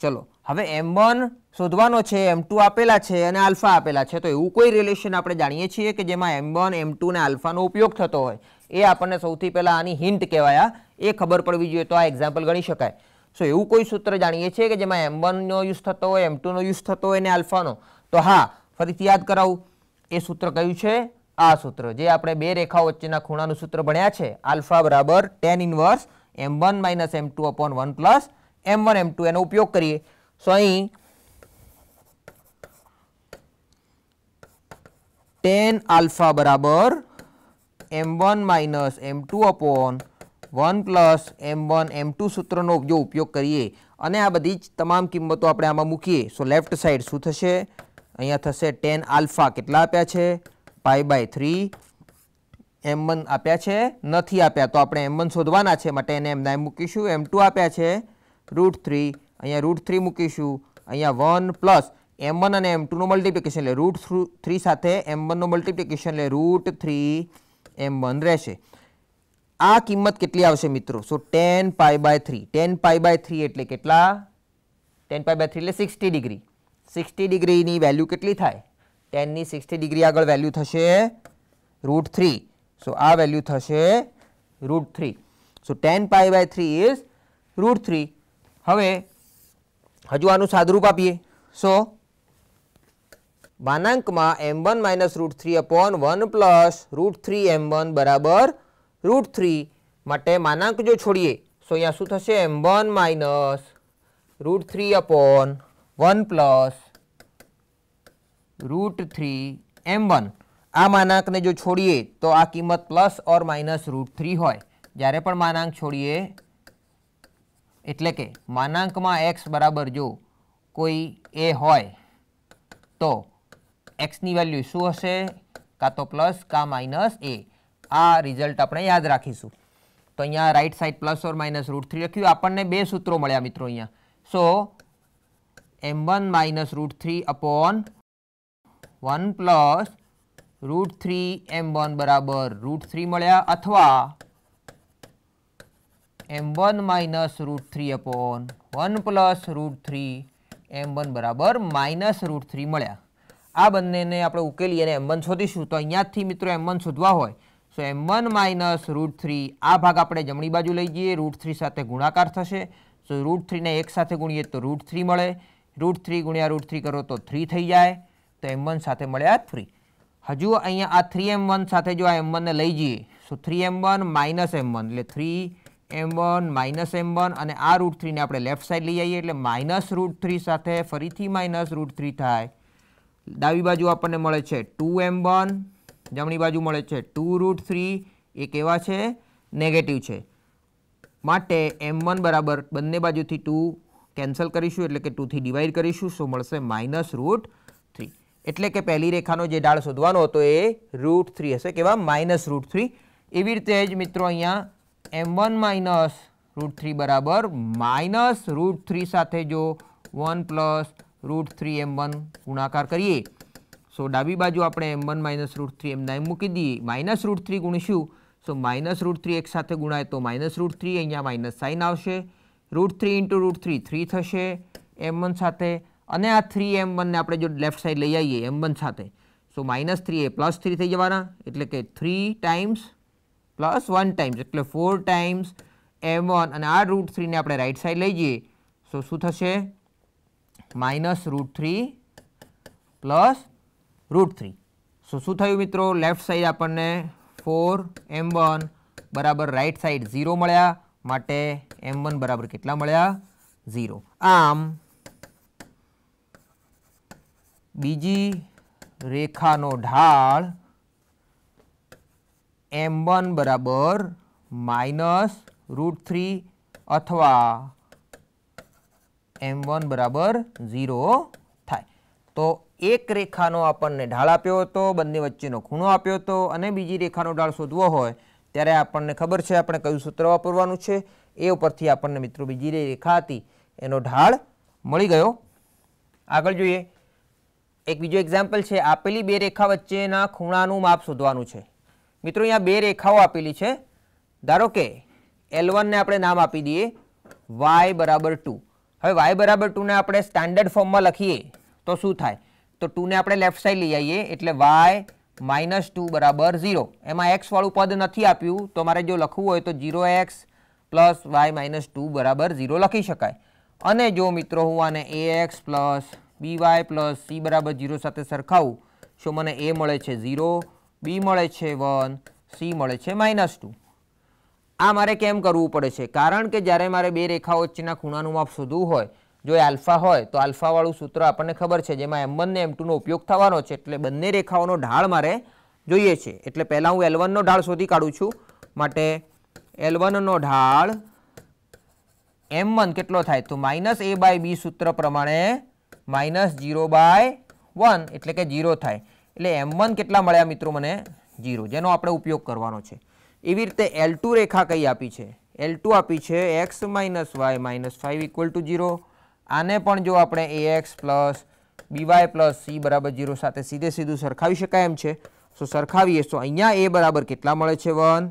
ચલો હવે એમ વન શોધવાનો છે એમ ટુ આપેલા છે અને આલ્ફા આપેલા છે તો એવું કોઈ રિલેશન આપણે જાણીએ છીએ કે જેમાં એમ વન એમ ટુ ને આલ્ફાનો ઉપયોગ થતો હોય એ આપણને સૌથી પહેલાં આની હિન્ટ કહેવાયા એ ખબર પડવી જોઈએ તો આ એક્ઝામ્પલ ગણી શકાય સો એવું કોઈ સૂત્ર જાણીએ છીએ કે જેમાં એમ વનનો યુઝ થતો હોય એમ ટુનો યુઝ થતો હોય અને આલ્ફાનો તો હા ફરીથી યાદ કરાવું એ સૂત્ર કયું છે આ સૂત્ર જે આપણે બે રેખાઓ વચ્ચેના ખૂણાનું સૂત્ર ભણ્યા છે આલ્ફા બરાબર tan inverse M one minus એમ ટુ અપોન વન પ્લસ એમ વન એમ ટુ એનો ઉપયોગ કરીએ સો અહીં ટેન આલ્ફા બરાબર એમ વન માઇનસ એમ ટુ અપોન વન પ્લસ એમ વન એમ ટુ સૂત્રનો જો ઉપયોગ કરીએ અને આ બધી જ તમામ કિંમતો આપણે આમાં મૂકીએ સો લેફ્ટ સાઈડ શું થશે અહીંયા થશે ટેન આલ્ફા કેટલા આપ્યા છે pi by three M one આપ્યા છે નથી આપ્યા તો આપણે એમ વન શોધવાના છે માટે એને એમના એમ મૂકીશું એમ ટુ આપ્યા છે રૂટ થ્રી અહીંયા રૂટ થ્રી મૂકીશું અહીંયા વન પ્લસ એમ વન અને એમ ટુનું મલ્ટિપ્લિકેશન એટલે રૂટ થ્રી સાથે એમ વનનું મલ્ટિપ્લિકેશન એટલે રૂટ થ્રી એમ વન રહેશે આ કિંમત કેટલી આવશે મિત્રો so tan pi by three tan pi by three એટલે કેટલા ટેન પાય બાય થ્રી એટલે સિક્સટી ડિગ્રી સિક્સટી ડિગ્રીની વેલ્યુ કેટલી થાય ટેનની સિક્સટી ડિગ્રી આગળ વેલ્યુ થશે રૂટ થ્રી સો આ વેલ્યુ થશે root three so tan pi by three is root three હવે હજુ આનું સાદરૂપ આપીએ સો માનાંકમાં એમ one minus root three upon one plus root three M one બરાબર રૂટ થ્રી માટે માનાંક જો છોડીએ સો અહીંયા શું થશે M one minus root three upon one plus root three M one આ માનાંકને જો છોડીએ તો આ કિંમત plus or minus root three હોય જ્યારે પણ માનાંક છોડીએ એટલે કે માનાંકમાં એક્સ બરાબર જો કોઈ એ હોય તો એક્સની વેલ્યુ શું હશે કાં તો પ્લસ કાં માઇનસ એ આ રિઝલ્ટ આપણે યાદ રાખીશું તો અહીંયા right side plus or minus root three લખ્યું આપણને બે સૂત્રો મળ્યા મિત્રો અહીંયા so M one minus root three upon one plus root three M one બરાબર રૂટ થ્રી મળ્યા અથવા M one minus root three upon one plus root three M one બરાબર માઇનસ રૂટ થ્રી મળ્યા આ બંનેને આપણે ઉકેલીએ અને એમ વન શોધીશું તો અહીંયાથી મિત્રો એમ વન શોધવા હોય so M one minus root three આ ભાગ આપણે જમણી બાજુ લઈ જઈએ રૂટ થ્રી સાથે ગુણાકાર થશે સો રૂટ થ્રીને એક સાથે ગુણીએ તો રૂટ થ્રી મળે રૂટ થ્રી ગુણ્યા રૂટ થ્રી કરો તો થ્રી થઈ જાય તો એમ વન સાથે મળે મળ્યા થ્રી હજુ અહીંયા આ થ્રી એમ વન સાથે જો આ એમ વનને લઈ જઈએ so three M one minus M one એટલે three M one minus M one અને આ રૂટ થ્રીને આપણે લેફ્ટ સાઈડ લઈ આવીએ એટલે માઇનસ રૂટ થ્રી સાથે ફરીથી માઇનસ રૂટ થ્રી થાય ડાબી બાજુ આપણને મળે છે ટુ એમ વન જમણી બાજુ મળે છે ટુ રૂટ થ્રી એ કેવા છે નેગેટિવ છે માટે એમ વન બરાબર બંને બાજુથી ટુ કેન્સલ કરીશું એટલે કે ટુથી ડિવાઈડ કરીશું શું મળશે માઇનસ રૂટ થ્રી એટલે કે પહેલી રેખાનો જે ડાળ શોધવાનો હતો એ રૂટ થ્રી હશે કેવા માઇનસ રૂટ થ્રી એવી રીતે જ મિત્રો અહીંયા M one minus root three બરાબર માઇનસ રૂટ થ્રી સાથે જો one plus root three M one ગુણાકાર કરીએ સો ડાબી બાજુ આપણે એમ one minus root three M નાઇમ મૂકી દઈએ માઇનસ રૂટ થ્રી ગુણીશું સો માઇનસ રૂટ થ્રી એક સાથે ગુણાય તો માઇનસ રૂટ થ્રી અહીંયા માઇનસ સાઇન આવશે root three into root three three થશે એમ વન સાથે અને આ થ્રી એમ વનને આપણે જો લેફ્ટ સાઈડ લઈ આવીએ એમ વન સાથે સો માઇનસ થ્રી એ પ્લસ થ્રી થઈ જવાના એટલે કે three times plus one times એટલે ફોર ટાઈમ્સ એમ વન અને આ રૂટ થ્રીને આપણે રાઈટ સાઈડ લઈ જઈએ સો શું થશે minus root three plus root three so શું થયું મિત્રો લેફ્ટ સાઈડ આપણને ફોર એમ વન બરાબર રાઈટ સાઈડ ઝીરો મળ્યા માટે એમ વન બરાબર કેટલા મળ્યા ઝીરો આમ બીજી રેખાનો ઢાળ એમ વન બરાબર માઇનસ રૂટ થ્રી અથવા એમ વન બરાબર ઝીરો થાય તો એક રેખાનો આપણને ઢાળ આપ્યો હતો બંને વચ્ચેનો ખૂણો આપ્યો હતો અને બીજી રેખાનો ઢાળ શોધવો હોય ત્યારે આપણને ખબર છે આપણે કયું સૂત્ર વાપરવાનું છે એ ઉપરથી આપણને મિત્રો બીજી રેખા હતી એનો ઢાળ મળી ગયો આગળ જોઈએ એક બીજો એક્ઝામ્પલ છે આપેલી બે રેખા વચ્ચેના ખૂણાનું માપ શોધવાનું છે મિત્રો અહીંયા બે રેખાઓ આપેલી છે ધારો કે એલ વનને આપણે નામ આપી દઈએ વાય બરાબર ટુ હવે વાય બરાબર ટુને આપણે સ્ટાન્ડર્ડ ફોર્મમાં લખીએ તો શું થાય તો ટુને આપણે લેફ્ટ સાઈડ લઈ આવીએ એટલે વાય માઇનસ ટુ બરાબર ઝીરો એમાં એક્સવાળું પદ નથી આપ્યું તો મારે જો લખવું હોય તો zero X plus Y minus two બરાબર ઝીરો લખી શકાય અને જો મિત્રો હું આને A x plus B Y plus C બરાબર ઝીરો સાથે સરખાવું શું મને એ મળે છે ઝીરો બી મળે છે વન સી મળે છે માઇનસ ટુ આ મારે કેમ કરવું પડે છે કારણ કે જ્યારે મારે બે રેખાઓ વચ્ચેના ખૂણાનું માપ શોધવું હોય જો એ આલ્ફા હોય તો આલ્ફાવાળું સૂત્ર આપણને ખબર છે જેમાં એમ વન ને એમ ટુનો ઉપયોગ થવાનો છે એટલે બંને રેખાઓનો ઢાળ મારે જોઈએ છે એટલે પહેલાં હું એલ વનનો ઢાળ શોધી કાઢું છું માટે એલ વનનો ઢાળ એમ વન કેટલો થાય તો માઇનસ એ બાય બી સૂત્ર પ્રમાણે માઇનસ જીરો બાય વન એટલે કે જીરો થાય એટલે એમ વન કેટલા મળ્યા મિત્રો મને જીરો જેનો આપણે ઉપયોગ કરવાનો છે એવી રીતે એલ રેખા કઈ આપી છે એલ આપી છે x minus Y minus five equal to zero આને પણ જો આપણે એ એક્સ પ્લસ બીવાય પ્લસ સી બરાબર જીરો સાથે સીધે સીધું સરખાવી શકાય એમ છે સો સરખાવીએ તો અહીંયા એ બરાબર કેટલા મળે છે વન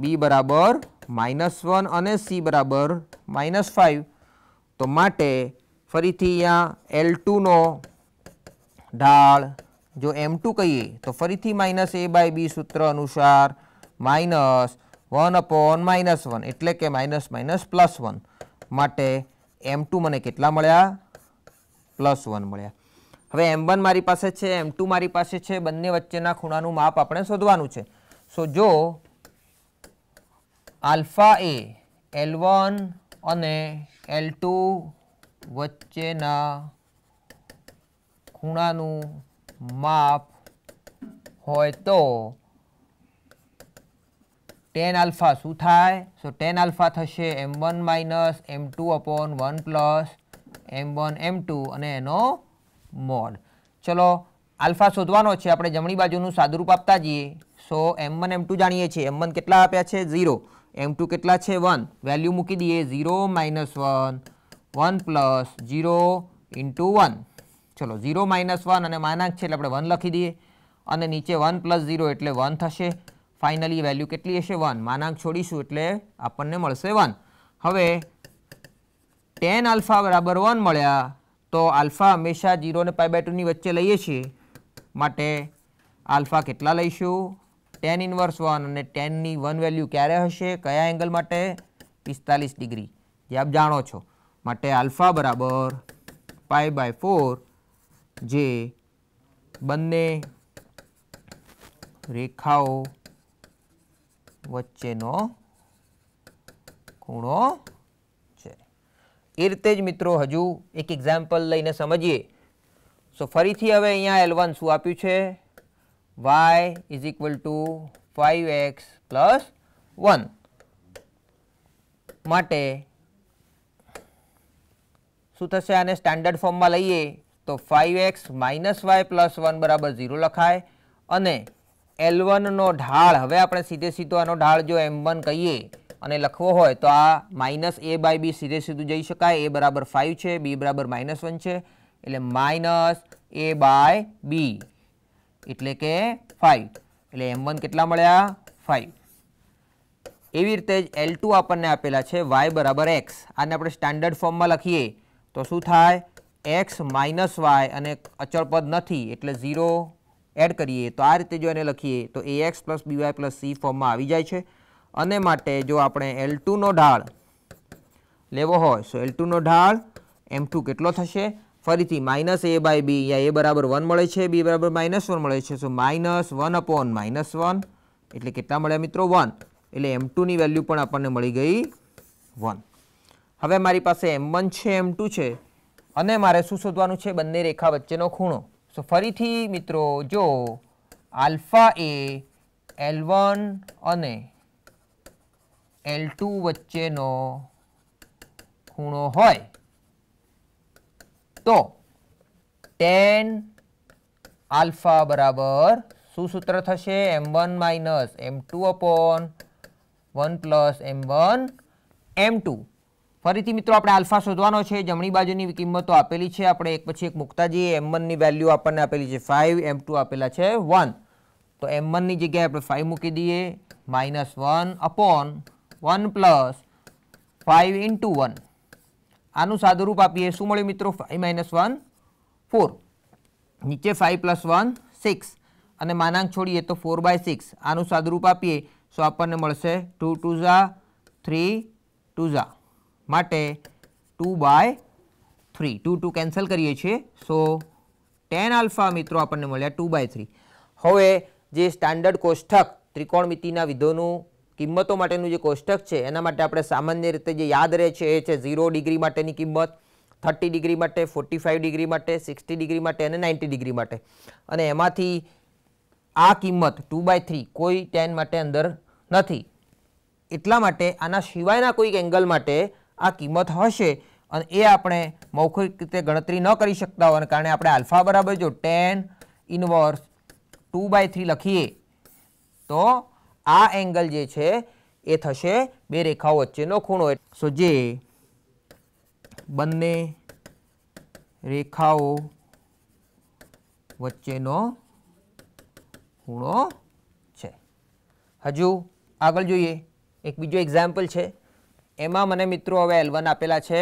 બી બરાબર માઇનસ વન અને સી બરાબર માઇનસ ફાઇવ તો માટે ફરીથી અહીંયા એલ ટુનો ઢાળ જો એમ ટુ કહીએ તો ફરીથી માઇનસ એ બાય બી સૂત્ર અનુસાર minus one upon minus one એટલે કે માઇનસ માઇનસ પ્લસ વન માટે એમ ટુ મને કેટલા મળ્યા પ્લસ વન મળ્યા હવે એમ વન મારી પાસે છે એમ ટુ મારી પાસે છે બંને વચ્ચેના ખૂણાનું માપ આપણે શોધવાનું છે સો જો આલ્ફા એ એલ વન અને એલ ટુ વચ્ચેના ખૂણાનું માપ હોય તો ટેન આલ્ફા શું થાય સો ટેન આલ્ફા થશે એમ વન માઇનસ એમ ટુ અપોન વન પ્લસ એમ વન એમ ટુ અને એનો મોડ ચલો આલ્ફા શોધવાનો છે આપણે જમણી બાજુનું સાદુરૂપ આપતા જઈએ સો એમ વન એમ ટુ જાણીએ છીએ એમ વન કેટલા આપ્યા છે ઝીરો એમ ટુ કેટલા છે વન વેલ્યુ મૂકી દઈએ zero minus one one plus zero into one ચલો ઝીરો માઇનસ વન અને માનાક છે એટલે આપણે વન લખી દઈએ અને નીચે વન પ્લસ ઝીરો એટલે વન થશે ફાઇનલી વેલ્યુ કેટલી હશે વન માનાંક છોડીશું એટલે આપણને મળશે વન હવે ટેન આલ્ફા બરાબર વન મળ્યા તો આલ્ફા હંમેશા જીરો અને પાય બાય ટુની વચ્ચે લઈએ છીએ માટે આલ્ફા કેટલા લઈશું ટેન ઇન્વર્સ વન અને ટેનની વન વેલ્યુ ક્યારે હશે કયા એંગલ માટે પિસ્તાલીસ ડિગ્રી જે આપ જાણો છો માટે આલ્ફા બરાબર પાઈ બાય ફોર જે બંને રેખાઓ વચ્ચેનો ખૂણો છે એ રીતે જ મિત્રો હજુ એક એક્ઝામ્પલ લઈને સમજીએ સો ફરીથી હવે અહીંયા એલ વન શું આપ્યું છે Y is equal to five X plus one માટે શું થશે આને સ્ટાન્ડર્ડ ફોર્મમાં લઈએ તો five X minus Y plus one બરાબર ઝીરો લખાય અને એલ વનનો ઢાળ હવે આપણે સીધે સીધો આનો ઢાળ જો એમ વન કહીએ અને લખવો હોય તો આ માઇનસ એ બાય બી સીધે સીધું જઈ શકાય એ બરાબર ફાઇવ છે બી બરાબર માઇનસ વન છે એટલે માઇનસ એ બાય બી એટલે કે ફાઇવ એટલે એમ વન કેટલા મળ્યા ફાઇવ એવી રીતે જ એલ ટુ આપણને આપેલા છે વાય બરાબર એક્સ આને આપણે સ્ટાન્ડર્ડ ફોર્મમાં લખીએ તો શું થાય એક્સ માઇનસ વાય અને અચળપદ નથી એટલે ઝીરો એડ કરીએ તો આ રીતે જો એને લખીએ તો A x plus બીવાય plus C ફોર્મમાં આવી જાય છે અને માટે જો આપણે એલ ટુનો ઢાળ લેવો હોય તો એલ ટુનો ઢાળ એમ ટુ કેટલો થશે ફરીથી માઇનસ એ બાય બી યા એ બરાબર વન મળે છે બી બરાબર માઇનસ વન મળે છે so minus one upon minus one એટલે કેટલા મળ્યા મિત્રો વન એટલે એમ ટુની વેલ્યુ પણ આપણને મળી ગઈ વન હવે મારી પાસે એમ વન છે એમ ટુ છે અને મારે શું શોધવાનું છે બંને રેખા વચ્ચેનો ખૂણો સો ફરીથી મિત્રો જો આલ્ફા એ એલ વન અને એલ ટુ વચ્ચેનો ખૂણો હોય તો ટેન આલ્ફા બરાબર શું સૂત્ર થશે એમ વન માઇનસ એમ ટુ અપોન વન પ્લસ એમ વન એમ ટુ ફરીથી મિત્રો આપણે આલ્ફા શોધવાનો છે જમણી બાજુની કિંમતો આપેલી છે આપણે એક પછી એક મૂકતા જઈએ એમ વનની વેલ્યુ આપણને આપેલી છે ફાઇવ એમ ટુ આપેલા છે વન તો એમ વનની જગ્યાએ આપણે ફાઇવ મૂકી દઈએ minus one upon one plus five into one આનું સાદુરૂપ આપીએ શું મળ્યું મિત્રો ફાઇવ માઇનસ વન ફોર નીચે ફાઇવ પ્લસ વન સિક્સ અને માનાંક છોડીએ તો ફોર બાય સિક્સ આનું સાદુરૂપ આપીએ સો આપણને મળશે ટુ ટુ ઝા થ્રી ટુ ઝા માટે two by three two two cancel કરીએ છીએ સો ટેન આલ્ફા મિત્રો આપણને મળ્યા ટુ બાય થ્રી હવે જે સ્ટાન્ડર્ડ કોષ્ઠક ત્રિકોણમિતિના વિધોનું કિંમતો માટેનું જે કોષ્ટક છે એના માટે આપણે સામાન્ય રીતે જે યાદ રહે છે એ છે ઝીરો ડિગ્રી માટેની કિંમત થર્ટી ડિગ્રી માટે ફોર્ટી ફાઇવ ડિગ્રી માટે સિક્સટી ડિગ્રી માટે અને નાઇન્ટી ડિગ્રી માટે અને એમાંથી આ કિંમત ટુ બાય થ્રી કોઈ ટેન માટે અંદર નથી એટલા માટે આના સિવાયના કોઈક એંગલ માટે આ કિંમત હશે અને એ આપણે મૌખિક રીતે ગણતરી ન કરી શકતા હોવાને કારણે આપણે આલ્ફા બરાબર જો tan inverse two by three લખીએ તો આ એંગલ જે છે એ થશે બે રેખાઓ વચ્ચેનો ખૂણો સો જે બંને રેખાઓ વચ્ચેનો ખૂણો છે હજુ આગળ જોઈએ એક બીજો એક્ઝામ્પલ છે એમાં મને મિત્રો હવે એલ આપેલા છે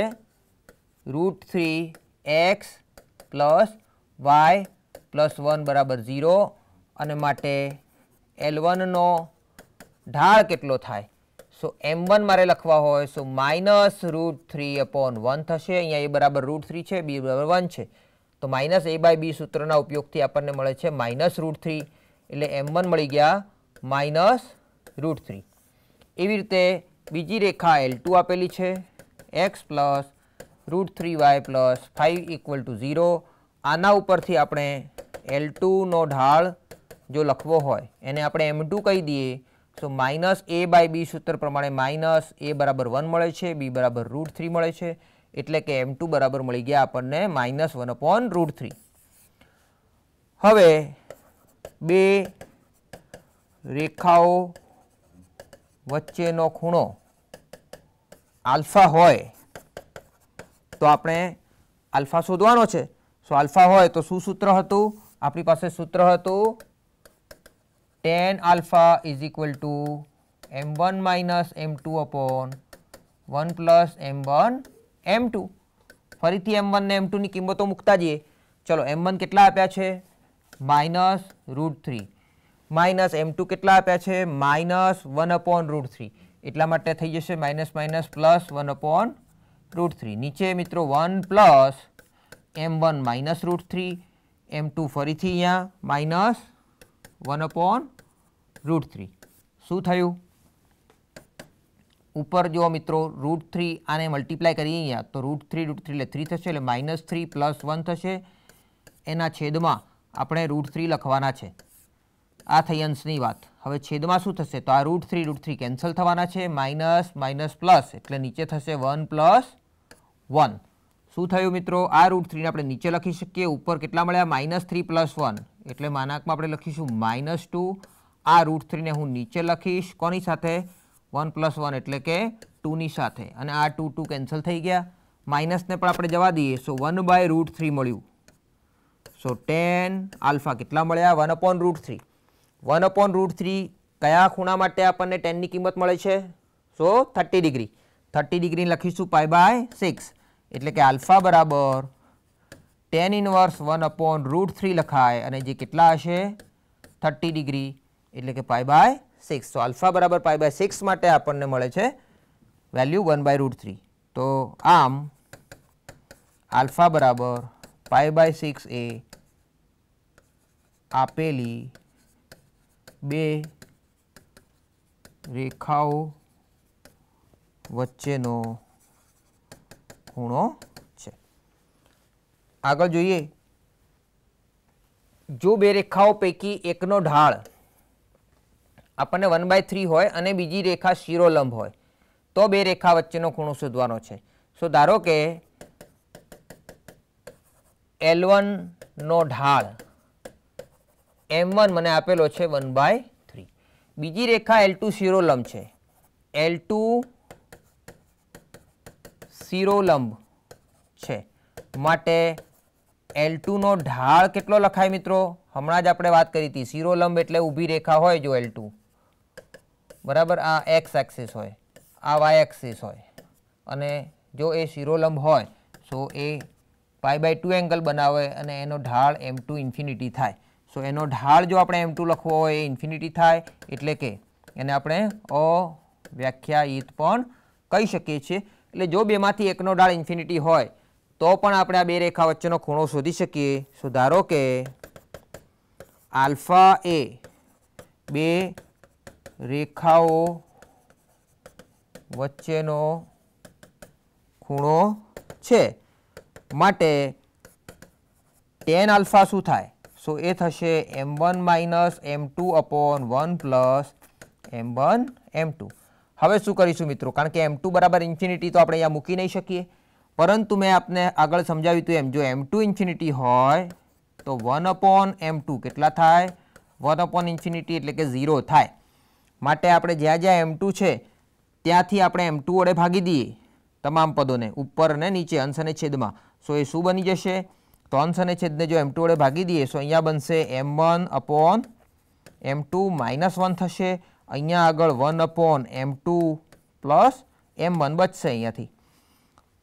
root three x plus Y plus one બરાબર ઝીરો અને માટે એલ વનનો ઢાળ કેટલો થાય સો એમ વન મારે લખવા હોય so minus root three upon one થશે અહીંયા એ બરાબર રૂટ થ્રી છે બી બરાબર વન છે તો માઇનસ એ બાય બી સૂત્રના ઉપયોગથી આપણને મળે છે માઇનસ રૂટ થ્રી એટલે એમ વન મળી ગયા માઇનસ રૂટ થ્રી એવી રીતે બીજી રેખા એલ આપેલી છે X plus root three Y plus five equal to zero આના ઉપરથી આપણે એલ ટુનો ઢાળ જો લખવો હોય એને આપણે એમ ટુ કહી દઈએ તો માઇનસ એ બાય બી સૂત્ર પ્રમાણે માઇનસ એ બરાબર વન મળે છે બી બરાબર રૂટ થ્રી મળે છે એટલે કે એમ ટુ બરાબર મળી ગયા આપણને minus one upon root three હવે બે રેખાઓ વચ્ચેનો ખૂણો આલ્ફા હોય તો આપણે આલ્ફા શોધવાનો છે સો આલ્ફા હોય તો શું સૂત્ર હતું આપણી પાસે સૂત્ર હતું tan alpha is equal to M one minus M two upon one plus M one M two ફરીથી એમ વન ને એમ ટુની કિંમતો મૂકતા જઈએ ચલો એમ વન કેટલા આપ્યા છે માઇનસ રૂટ થ્રી માઇનસ એમ ટુ કેટલા આપ્યા છે minus one upon root three એટલા માટે થઈ જશે minus minus plus one upon root three નીચે મિત્રો વન પ્લસ એમ one minus root three M two ફરીથી અહીંયા minus one upon root three શું થયું ઉપર જો મિત્રો રૂટ થ્રી આને મલ્ટીપ્લાય કરીએ અહીંયા તો રૂટ થ્રી રૂટ થ્રી એટલે થ્રી થશે એટલે માઇનસ થ્રી પ્લસ વન થશે એના છેદમાં આપણે રૂટ થ્રી લખવાના છે આ થઈ અંશની વાત હવે છેદમાં શું થશે તો આ root three root three cancel થવાના છે માઇનસ માઇનસ પ્લસ એટલે નીચે થશે વન પ્લસ વન શું થયું મિત્રો આ રૂટ થ્રીને આપણે નીચે લખી શકીએ ઉપર કેટલા મળ્યા માઇનસ થ્રી પ્લસ વન એટલે માનાકમાં આપણે લખીશું માઇનસ ટુ આ રૂટ થ્રીને હું નીચે લખીશ કોની સાથે વન પ્લસ વન એટલે કે ટુની સાથે અને આ ટુ ટુ કેન્સલ થઈ ગયા માઇનસને પણ આપણે જવા દઈએ so one by root three મળ્યું સો ટેન આલ્ફા કેટલા મળ્યા one upon root three one upon root three કયા ખૂણા માટે આપણને ટેનની કિંમત મળે છે so thirty degree thirty degree લખીશું પાય બાય સિક્સ એટલે કે આલ્ફા બરાબર tan inverse one upon root three લખાય અને જે કેટલા હશે થર્ટી ડિગ્રી એટલે કે પાય બાય સિક્સ તો આલ્ફા બરાબર પાય બાય સિક્સ માટે આપણને મળે છે value one by root three તો આમ આલ્ફા બરાબર પાય બાય સિક્સ એ આપેલી બે રેખાઓ વચ્ચેનો ખૂણો છે આગળ જોઈએ જો બે રેખાઓ પૈકી એકનો ઢાળ આપણને વન બાય થ્રી હોય અને બીજી રેખા શિરોલંબ હોય તો બે રેખા વચ્ચેનો ખૂણો શોધવાનો છે સો ધારો કે એલ વનનો ઢાળ એમ વન મને આપેલો છે વન બાય થ્રી બીજી રેખા એલ ટુ શિરોલંબ છે એલ ટુ શિરોલંબ છે માટે એલ ટુનો ઢાળ કેટલો લખાય મિત્રો હમણાં જ આપણે વાત કરી હતી શિરોલંબ એટલે ઊભી રેખા હોય જો એલ બરાબર આ એક્સ એક્સિસ હોય આ વાય એક્સિસ હોય અને જો એ શિરોલંબ હોય સો એ પાઈ બાય ટુ એંગલ બનાવે અને એનો ઢાળ એમ ટુ ઇન્ફિનિટી થાય સો એનો ઢાળ જો આપણે એમ ટુ લખવો હોય એ ઇન્ફિનિટી થાય એટલે કે એને આપણે અવ્યાખ્યાયિત પણ કહી શકીએ છીએ એટલે જો બેમાંથી એકનો ઢાળ ઇન્ફિનિટી હોય તો પણ આપણે આ બે રેખા વચ્ચેનો ખૂણો શોધી શકીએ સો ધારો કે આલ્ફા એ બે રેખાઓ વચ્ચેનો ખૂણો છે માટે ટેન આલ્ફા શું થાય સો એ થશે એમ વન માઇનસ એમ ટુ અપોન વન પ્લસ એમ વન એમ ટુ હવે શું કરીશું મિત્રો કારણ કે એમ ટુ બરાબર ઇન્ફિનિટી તો આપણે અહીંયા મૂકી નહીં શકીએ પરંતુ મેં આપને આગળ સમજાવ્યું હતું એમ જો એમ ટુ ઇન્ફિનિટી હોય તો વન અપોન એમ ટુ કેટલા થાય વન અપોન ઇન્ફિનિટી એટલે કે ઝીરો થાય માટે આપણે જ્યાં જ્યાં એમ ટુ છે ત્યાંથી આપણે એમ ટુ વડે ભાગી દઈએ તમામ પદોને ઉપર અને નીચે અંશ અને છેદમાં સો એ શું બની જશે ત્રણ અને છેદને જો એમ ટુ વડે ભાગી દઈએ તો અહીંયા બનશે M one upon M two minus one થશે અહીંયા આગળ one upon M two plus એમ વન બચશે અહીંયાથી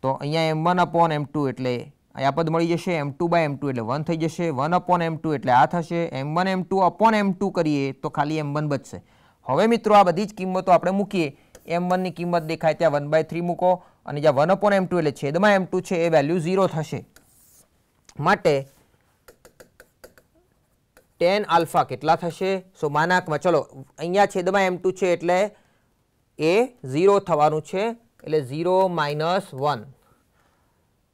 તો અહીંયા M one upon M two એટલે આ પદ મળી જશે M two by M two એટલે વન થઈ જશે વન અપોન એમ ટુ એટલે આ થશે એમ વન એમ ટુ અપોન એમ ટુ કરીએ તો ખાલી એમ વન બચશે હવે મિત્રો આ બધી જ કિંમતો આપણે મૂકીએ એમ વનની કિંમત દેખાય ત્યાં વન બાય થ્રી મૂકો અને જ્યાં વન અપોન એમ ટુ એટલે છેદમાં એમ ટુ છે એ વેલ્યુ ઝીરો થશે માટે ટેન આલ્ફા કેટલા થશે સો માનાકમાં ચલો અહીંયા છેદમાં એમ ટુ છે એટલે એ ઝીરો થવાનું છે એટલે ઝીરો માઇનસ વન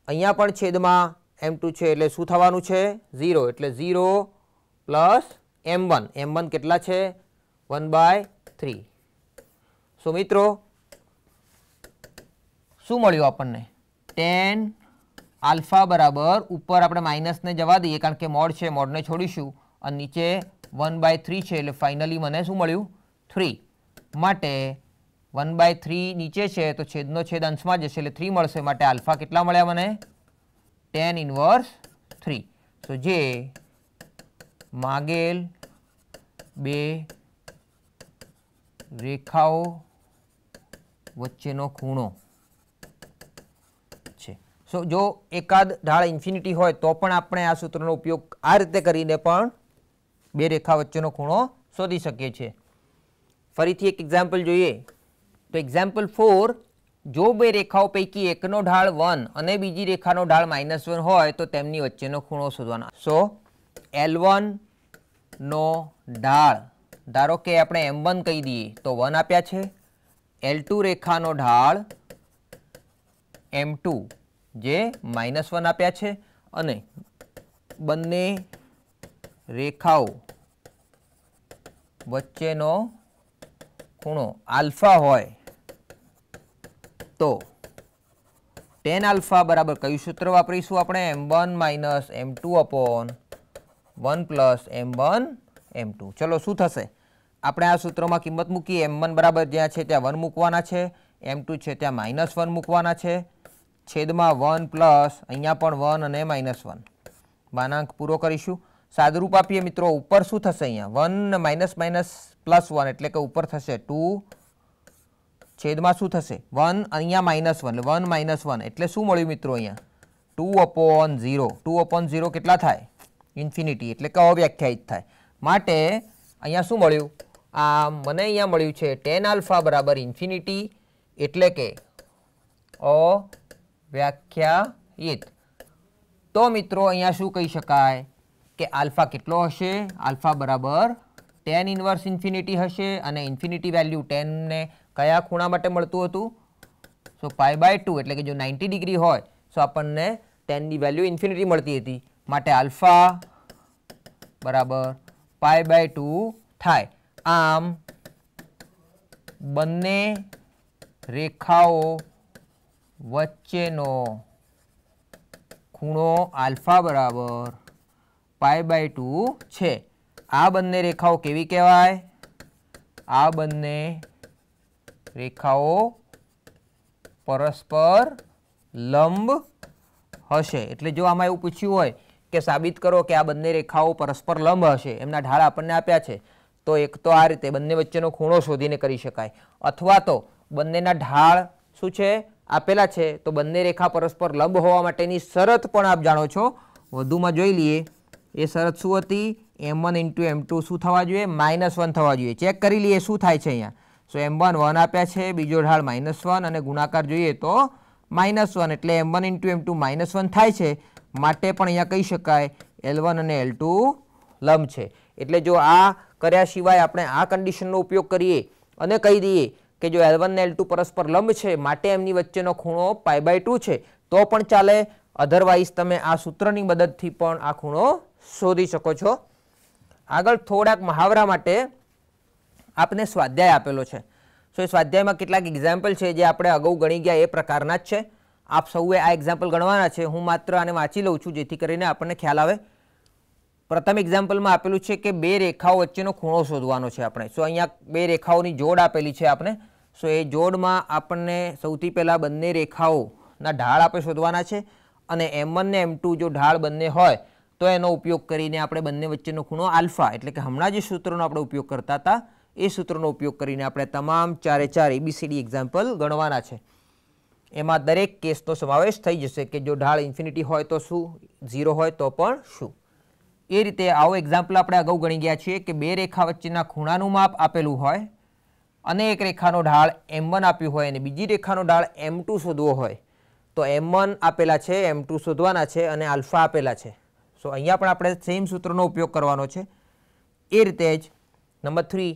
અહીંયા પણ છેદમાં એમ ટુ છે એટલે શું થવાનું છે ઝીરો એટલે ઝીરો પ્લસ એમ વન એમ વન કેટલા છે વન બાય થ્રી સો મિત્રો શું મળ્યું આપણને ટેન આલ્ફા બરાબર ઉપર આપણે માઇનસને જવા દઈએ કારણ કે મોડ છે મોડને છોડીશું અને નીચે વન બાય થ્રી છે એટલે ફાઇનલી મને શું મળ્યું થ્રી માટે વન બાય થ્રી નીચે છે તો છેદનો છેદ અંશમાં જશે એટલે થ્રી મળશે માટે આલ્ફા કેટલા મળ્યા મને ટેન ઇન્વર્સ થ્રી તો જે માગેલ બે રેખાઓ વચ્ચેનો ખૂણો સો જો એકાદ ઢાળ ઇન્ફિનિટી હોય તો પણ આપણે આ સૂત્રનો ઉપયોગ આ રીતે કરીને પણ બે રેખા વચ્ચેનો ખૂણો શોધી શકીએ છીએ ફરીથી એક એક્ઝામ્પલ જોઈએ તો એક્ઝામ્પલ ફોર જો બે રેખાઓ પૈકી એકનો ઢાળ વન અને બીજી રેખાનો ઢાળ માઇનસ વન હોય તો તેમની વચ્ચેનો ખૂણો શોધવાનો સો એલ નો ઢાળ ધારો કે આપણે એમ વન કહી દઈએ તો વન આપ્યા છે એલ રેખાનો ઢાળ એમ ટુ જે માઇનસ વન આપ્યા છે અને બંને રેખાઓ વચ્ચેનો ખૂણો આલ્ફા હોય તો ટેન આલ્ફા બરાબર કયું સૂત્ર વાપરીશું આપણે એમ વન માઇનસ એમ ટુ અપોન વન પ્લસ એમ વન એમ ટુ ચલો શું થશે આપણે આ સૂત્રોમાં કિંમત મૂકી એમ વન બરાબર જ્યાં છે ત્યાં વન મૂકવાના છે એમ ટુ છે ત્યાં માઇનસ વન મૂકવાના છે છેદમાં વન પ્લસ અહીંયા પણ વન અને માઇનસ વન માનાંક પૂરો કરીશું સાદુરૂપ આપીએ મિત્રો ઉપર શું થશે અહીંયા one minus minus plus one એટલે કે ઉપર થશે ટુ છેદમાં શું થશે વન અહીંયા માઇનસ વન એટલે વન માઇનસ વન એટલે શું મળ્યું મિત્રો અહીંયા two upon zero two upon zero કેટલા થાય ઇન્ફિનિટી એટલે કે અવ્યાખ્યાયિત થાય માટે અહીંયા શું મળ્યું આ મને અહીંયા મળ્યું છે ટેન આલ્ફા બરાબર ઇન્ફિનિટી એટલે કે અ વ્યાખ્યાયિત તો મિત્રો અહીંયા શું કહી શકાય કે આલ્ફા કેટલો હશે આલ્ફા બરાબર ટેન ઇન્વર્સ ઇન્ફિનિટી હશે અને ઇન્ફિનિટી વેલ્યુ ટેનને કયા ખૂણા માટે મળતું હતું સો પાઈ બાય ટુ એટલે કે જો નાઇન્ટી ડિગ્રી હોય સો આપણને ટેનની વેલ્યુ ઇન્ફિનિટી મળતી હતી માટે આલ્ફા બરાબર પાય બાય ટુ થાય આમ બંને રેખાઓ વચ્ચેનો ખૂણો આલ્ફા બરાબર પાય બાય ટુ છે આ બંને રેખાઓ કેવી કહેવાય આ બંને રેખાઓ પરસ્પર લંબ હશે એટલે જો આમાં એવું પૂછ્યું હોય કે સાબિત કરો કે આ બંને રેખાઓ પરસ્પર લંબ હશે એમના ઢાળ આપણને આપ્યા છે તો એક તો આ રીતે બંને વચ્ચેનો ખૂણો શોધીને કરી શકાય અથવા તો બંનેના ઢાળ શું છે આપેલા છે તો બંને રેખા પરસ્પર લંબ હોવા માટેની શરત પણ આપ જાણો છો વધુમાં જોઈ લઈએ એ શરત શું હતી m one into m two શું થવા જોઈએ માઇનસ વન થવા જોઈએ ચેક કરી લઈએ શું થાય છે અહીંયા સો એમ વન વન આપ્યા છે બીજો ઢાળ માઇનસ વન અને ગુણાકાર જોઈએ તો માઇનસ વન એટલે m one into m two minus one થાય છે માટે પણ અહીંયા કહી શકાય એલ વન અને એલ ટુ લંબ છે એટલે જો આ કર્યા સિવાય આપણે આ કન્ડિશનનો ઉપયોગ કરીએ અને કહી દઈએ કે જો એલ ને એલ પરસ્પર લંબ છે માટે એમની વચ્ચેનો ખૂણો પાય બાય ટુ છે તો પણ ચાલે અધરવાઇઝ તમે આ સૂત્રની મદદથી પણ આ ખૂણો શોધી શકો છો આગળ થોડાક મહાવરા માટે આપને સ્વાધ્યાય આપેલો છે સો એ સ્વાધ્યાયમાં કેટલાક એક્ઝામ્પલ છે જે આપણે અગાઉ ગણી ગયા એ પ્રકારના જ છે આપ સૌએ આ એક્ઝામ્પલ ગણવાના છે હું માત્ર આને વાંચી લઉં છું જેથી કરીને આપણને ખ્યાલ આવે પ્રથમ એક્ઝામ્પલમાં આપેલું છે કે બે રેખાઓ વચ્ચેનો ખૂણો શોધવાનો છે આપણે સો અહીંયા બે રેખાઓની જોડ આપેલી છે આપણે સો એ જોડમાં આપણને સૌથી પહેલાં બંને રેખાઓના ઢાળ આપણે શોધવાના છે અને એમ ને એમ જો ઢાળ બંને હોય તો એનો ઉપયોગ કરીને આપણે બંને વચ્ચેનો ખૂણો આલ્ફા એટલે કે હમણાં જે સૂત્રનો આપણે ઉપયોગ કરતા હતા એ સૂત્રનો ઉપયોગ કરીને આપણે તમામ ચારે ચાર એબીસીડી એક્ઝામ્પલ ગણવાના છે એમાં દરેક કેસનો સમાવેશ થઈ જશે કે જો ઢાળ ઇન્ફિનિટી હોય તો શું ઝીરો હોય તો પણ શું એ રીતે આવો એક્ઝામ્પલ આપણે અગાઉ ગણી ગયા છીએ કે બે રેખા વચ્ચેના ખૂણાનું માપ આપેલું હોય અને એક રેખાનો ઢાળ એમ વન આપ્યું હોય અને બીજી રેખાનો ઢાળ એમ ટુ શોધવો હોય તો એમ વન આપેલા છે એમ ટુ શોધવાના છે અને આલ્ફા આપેલા છે સો અહીંયા પણ આપણે સેમ સૂત્રનો ઉપયોગ કરવાનો છે એ રીતે જ નંબર થ્રી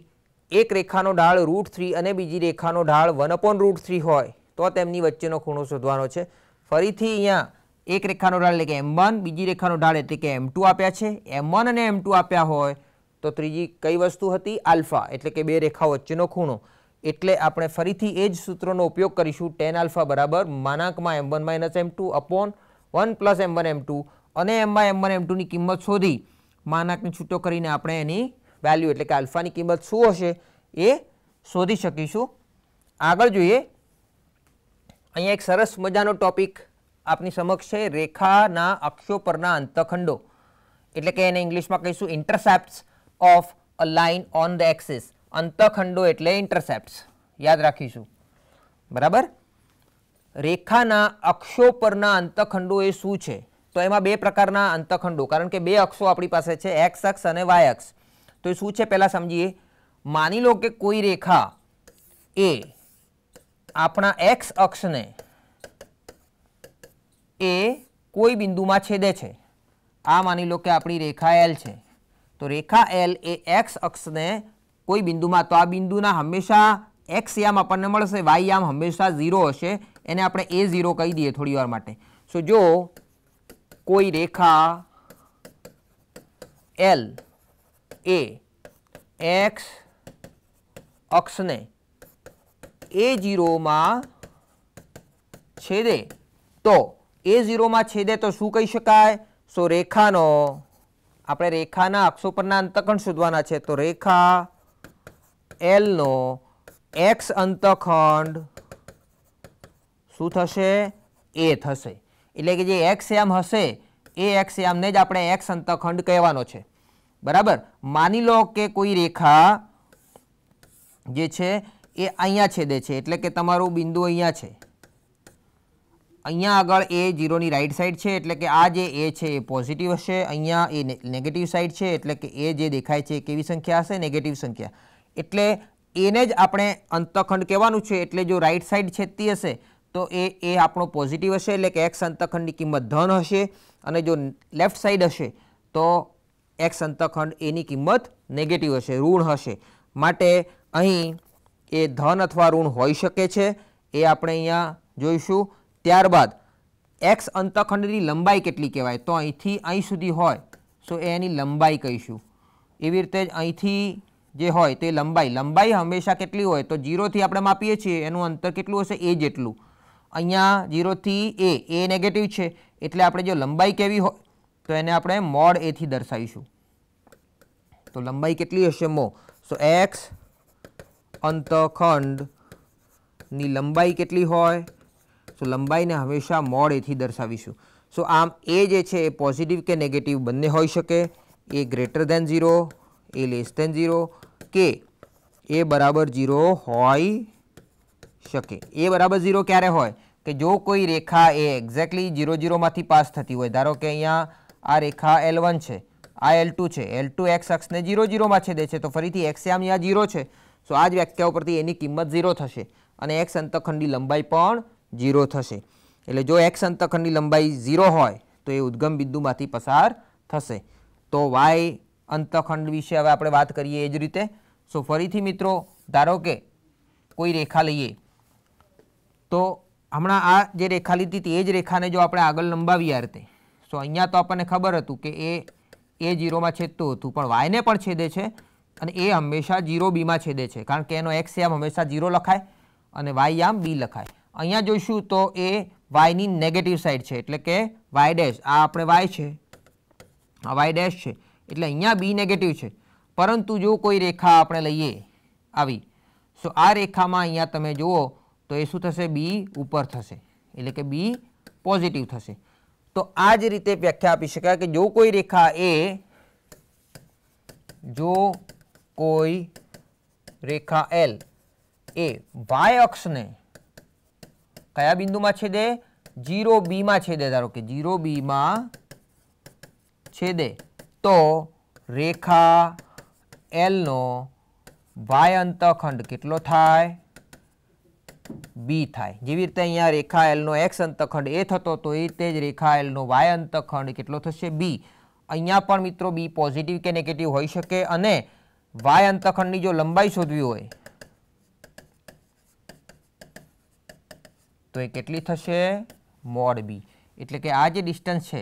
એક રેખાનો ઢાળ રૂટ થ્રી અને બીજી રેખાનો ઢાળ વન અપોન રૂટ થ્રી હોય તો તેમની વચ્ચેનો ખૂણો શોધવાનો છે ફરીથી અહીંયા એક રેખાનો ઢાળ એટલે કે એમ વન બીજી રેખાનો ઢાળ એટલે કે એમ ટુ આપ્યા છે એમ અને એમ ટુ આપ્યા હોય તો ત્રીજી કઈ વસ્તુ હતી આલ્ફા એટલે કે બે રેખાઓ વચ્ચેનો ખૂણો એટલે આપણે ફરીથી એ જ સૂત્રનો ઉપયોગ કરીશું ટેન આલ્ફા બરાબર માનાંકમાં એમ વન માઇનસ એમ ટુ અપોન વન પ્લસ એમ વન એમ ટુ અને એમમાં એમ વન એમ ટુની કિંમત શોધી માનાંકને છૂટો કરીને આપણે એની વેલ્યુ એટલે કે આલ્ફાની કિંમત શું હશે એ શોધી શકીશું આગળ જોઈએ અહીંયા એક સરસ મજાનો ટોપિક આપની સમક્ષ છે રેખાના અક્ષો પરના અંતખંડો એટલે કે એને ઇંગ્લિશમાં કહીશું intercepts of a line on the axis અંતખંડો એટલે ઇન્ટરસેપ્ટ્સ યાદ રાખીશું બરાબર રેખાના અક્ષો પરના અંતખંડો એ શું છે તો એમાં બે પ્રકારના અંતખંડો કારણ કે બે અક્ષો આપણી પાસે છે એક્સ અક્ષ અને વાય અક્ષ તો એ શું છે પહેલાં સમજીએ માની લો કે કોઈ રેખા એ આપણા એક્સ અક્ષને એ કોઈ બિંદુમાં છેદે છે આ માની લો કે આપણી રેખા એલ છે તો રેખા એલ એ એક્સ અક્ષને કોઈ બિંદુમાં તો આ બિંદુના હંમેશા એક્સ યામ આપણને મળશે વાય યામ હંમેશા ઝીરો હશે એને આપણે એ ઝીરો કહી દઈએ થોડી વાર માટે સો જો કોઈ રેખા એલ એ એક્સ અક્ષને એ જીરોમાં છેદે તો એ ઝીરોમાં છેદે તો શું કહી શકાય સો રેખાનો આપણે રેખાના અક્ષો પરના અંતખંડ શોધવાના છે તો રેખા એલનો એક્સ અંતખંડ શું થશે એ થશે એટલે કે જે એક્સ યામ હશે એ એક્સ યામને જ આપણે એક્સ અંતખંડ કહેવાનો છે બરાબર માની લો કે કોઈ રેખા જે છે એ અહીંયા છેદે છે એટલે કે તમારું બિંદુ અહીંયા છે અહીંયા આગળ એ જીરોની રાઇટ સાઈડ છે એટલે કે આ જે એ છે એ પોઝિટિવ હશે અહીંયા એ નેગેટિવ સાઈડ છે એટલે કે એ જે દેખાય છે કેવી સંખ્યા હશે નેગેટિવ સંખ્યા એટલે એને જ આપણે અંતખંડ કહેવાનું છે એટલે જો રાઈટ સાઈડ છેદતી હશે તો એ એ આપણો પોઝિટિવ હશે એટલે કે એક્સ અંતખંડની કિંમત ધન હશે અને જો લેફ્ટ સાઈડ હશે તો એક્સ અંતખંડ એની કિંમત નેગેટિવ હશે ઋણ હશે માટે અહીં એ ધન અથવા ઋણ હોઈ શકે છે એ આપણે અહીંયા જોઈશું ત્યારબાદ એક્સ અંતખંડની લંબાઈ કેટલી કહેવાય તો અહીંથી અહીં સુધી હોય સો એ એની લંબાઈ કહીશું એવી રીતે જ અહીંથી જે હોય તે લંબાઈ લંબાઈ હંમેશા કેટલી હોય તો જીરોથી આપણે માપીએ છીએ એનું અંતર કેટલું હશે એ જેટલું અહીંયા જીરોથી એ એ નેગેટિવ છે એટલે આપણે જો લંબાઈ કેવી હોય તો એને આપણે મોડ એથી દર્શાવીશું તો લંબાઈ કેટલી હશે મો સો એક્સ અંતખંડની લંબાઈ કેટલી હોય તો લંબાઈને હંમેશા મોડ એથી દર્શાવીશું સો આમ એ જે છે એ પોઝિટિવ કે નેગેટિવ બંને હોઈ શકે એ ગ્રેટર ધેન ઝીરો એ લેસ ધેન ઝીરો કે એ બરાબર ઝીરો હોઈ શકે એ બરાબર ઝીરો ક્યારે હોય કે જો કોઈ રેખા એ એક્ઝેક્ટલી ઝીરો ઝીરોમાંથી પાસ થતી હોય ધારો કે અહીંયા આ રેખા એલ વન છે આ એલ ટુ છે એલ ટુ એક્સ અક્ષને ઝીરો ઝીરોમાં છેદે છે તો ફરીથી એક્સ આમ અહીંયા ઝીરો છે સો આ જ વ્યાખ્યા પરથી એની કિંમત ઝીરો થશે અને એક્સ અંતખંડી લંબાઈ પણ જીરો થશે એટલે જો એક્સ અંતઃખંડની લંબાઈ ઝીરો હોય તો એ ઉદ્ગમ બિંદુમાંથી પસાર થશે તો વાય અંતઃખંડ વિશે હવે આપણે વાત કરીએ એ જ રીતે સો ફરીથી મિત્રો ધારો કે કોઈ રેખા લઈએ તો હમણાં આ જે રેખા લીધી હતી એ જ રેખાને જો આપણે આગળ લંબાવીએ આ રીતે સો અહીંયા તો આપણને ખબર હતું કે એ એ જીરોમાં છેદતું હતું પણ વાયને પણ છેદે છે અને એ હંમેશા જીરો બીમાં છેદે છે કારણ કે એનો એક્સ યામ હંમેશા જીરો લખાય અને વાય યામ બી લખાય અહીંયા જોઈશું તો એ વાયની નેગેટિવ સાઈડ છે એટલે કે વાય ડેશ આ આપણે વાય છે આ વાય ડેશ છે એટલે અહીંયા બી નેગેટિવ છે પરંતુ જો કોઈ રેખા આપણે લઈએ આવી સો આ રેખામાં અહીંયા તમે જુઓ તો એ શું થશે બી ઉપર થશે એટલે કે બી પોઝિટિવ થશે તો આ જ રીતે વ્યાખ્યા આપી શકાય કે જો કોઈ રેખા એ જો કોઈ રેખા એલ એ વાય અક્ષને કયા બિંદુમાં છેદે જીરો બીમાં છેદે ધારો કે જીરો બીમાં છેદે તો રેખા એલનો વાય અંતખંડ કેટલો થાય બી થાય જેવી રીતે અહીંયા રેખા એલનો એક્સ અંતખંડ એ થતો તો એ તે જ રેખા એલનો વાય અંતખંડ કેટલો થશે બી અહીંયા પણ મિત્રો બી પોઝિટિવ કે નેગેટિવ હોઈ શકે અને વાય અંતખંડની જો લંબાઈ શોધવી હોય તો એ કેટલી થશે મોડ બી એટલે કે આ જે ડિસ્ટન્સ છે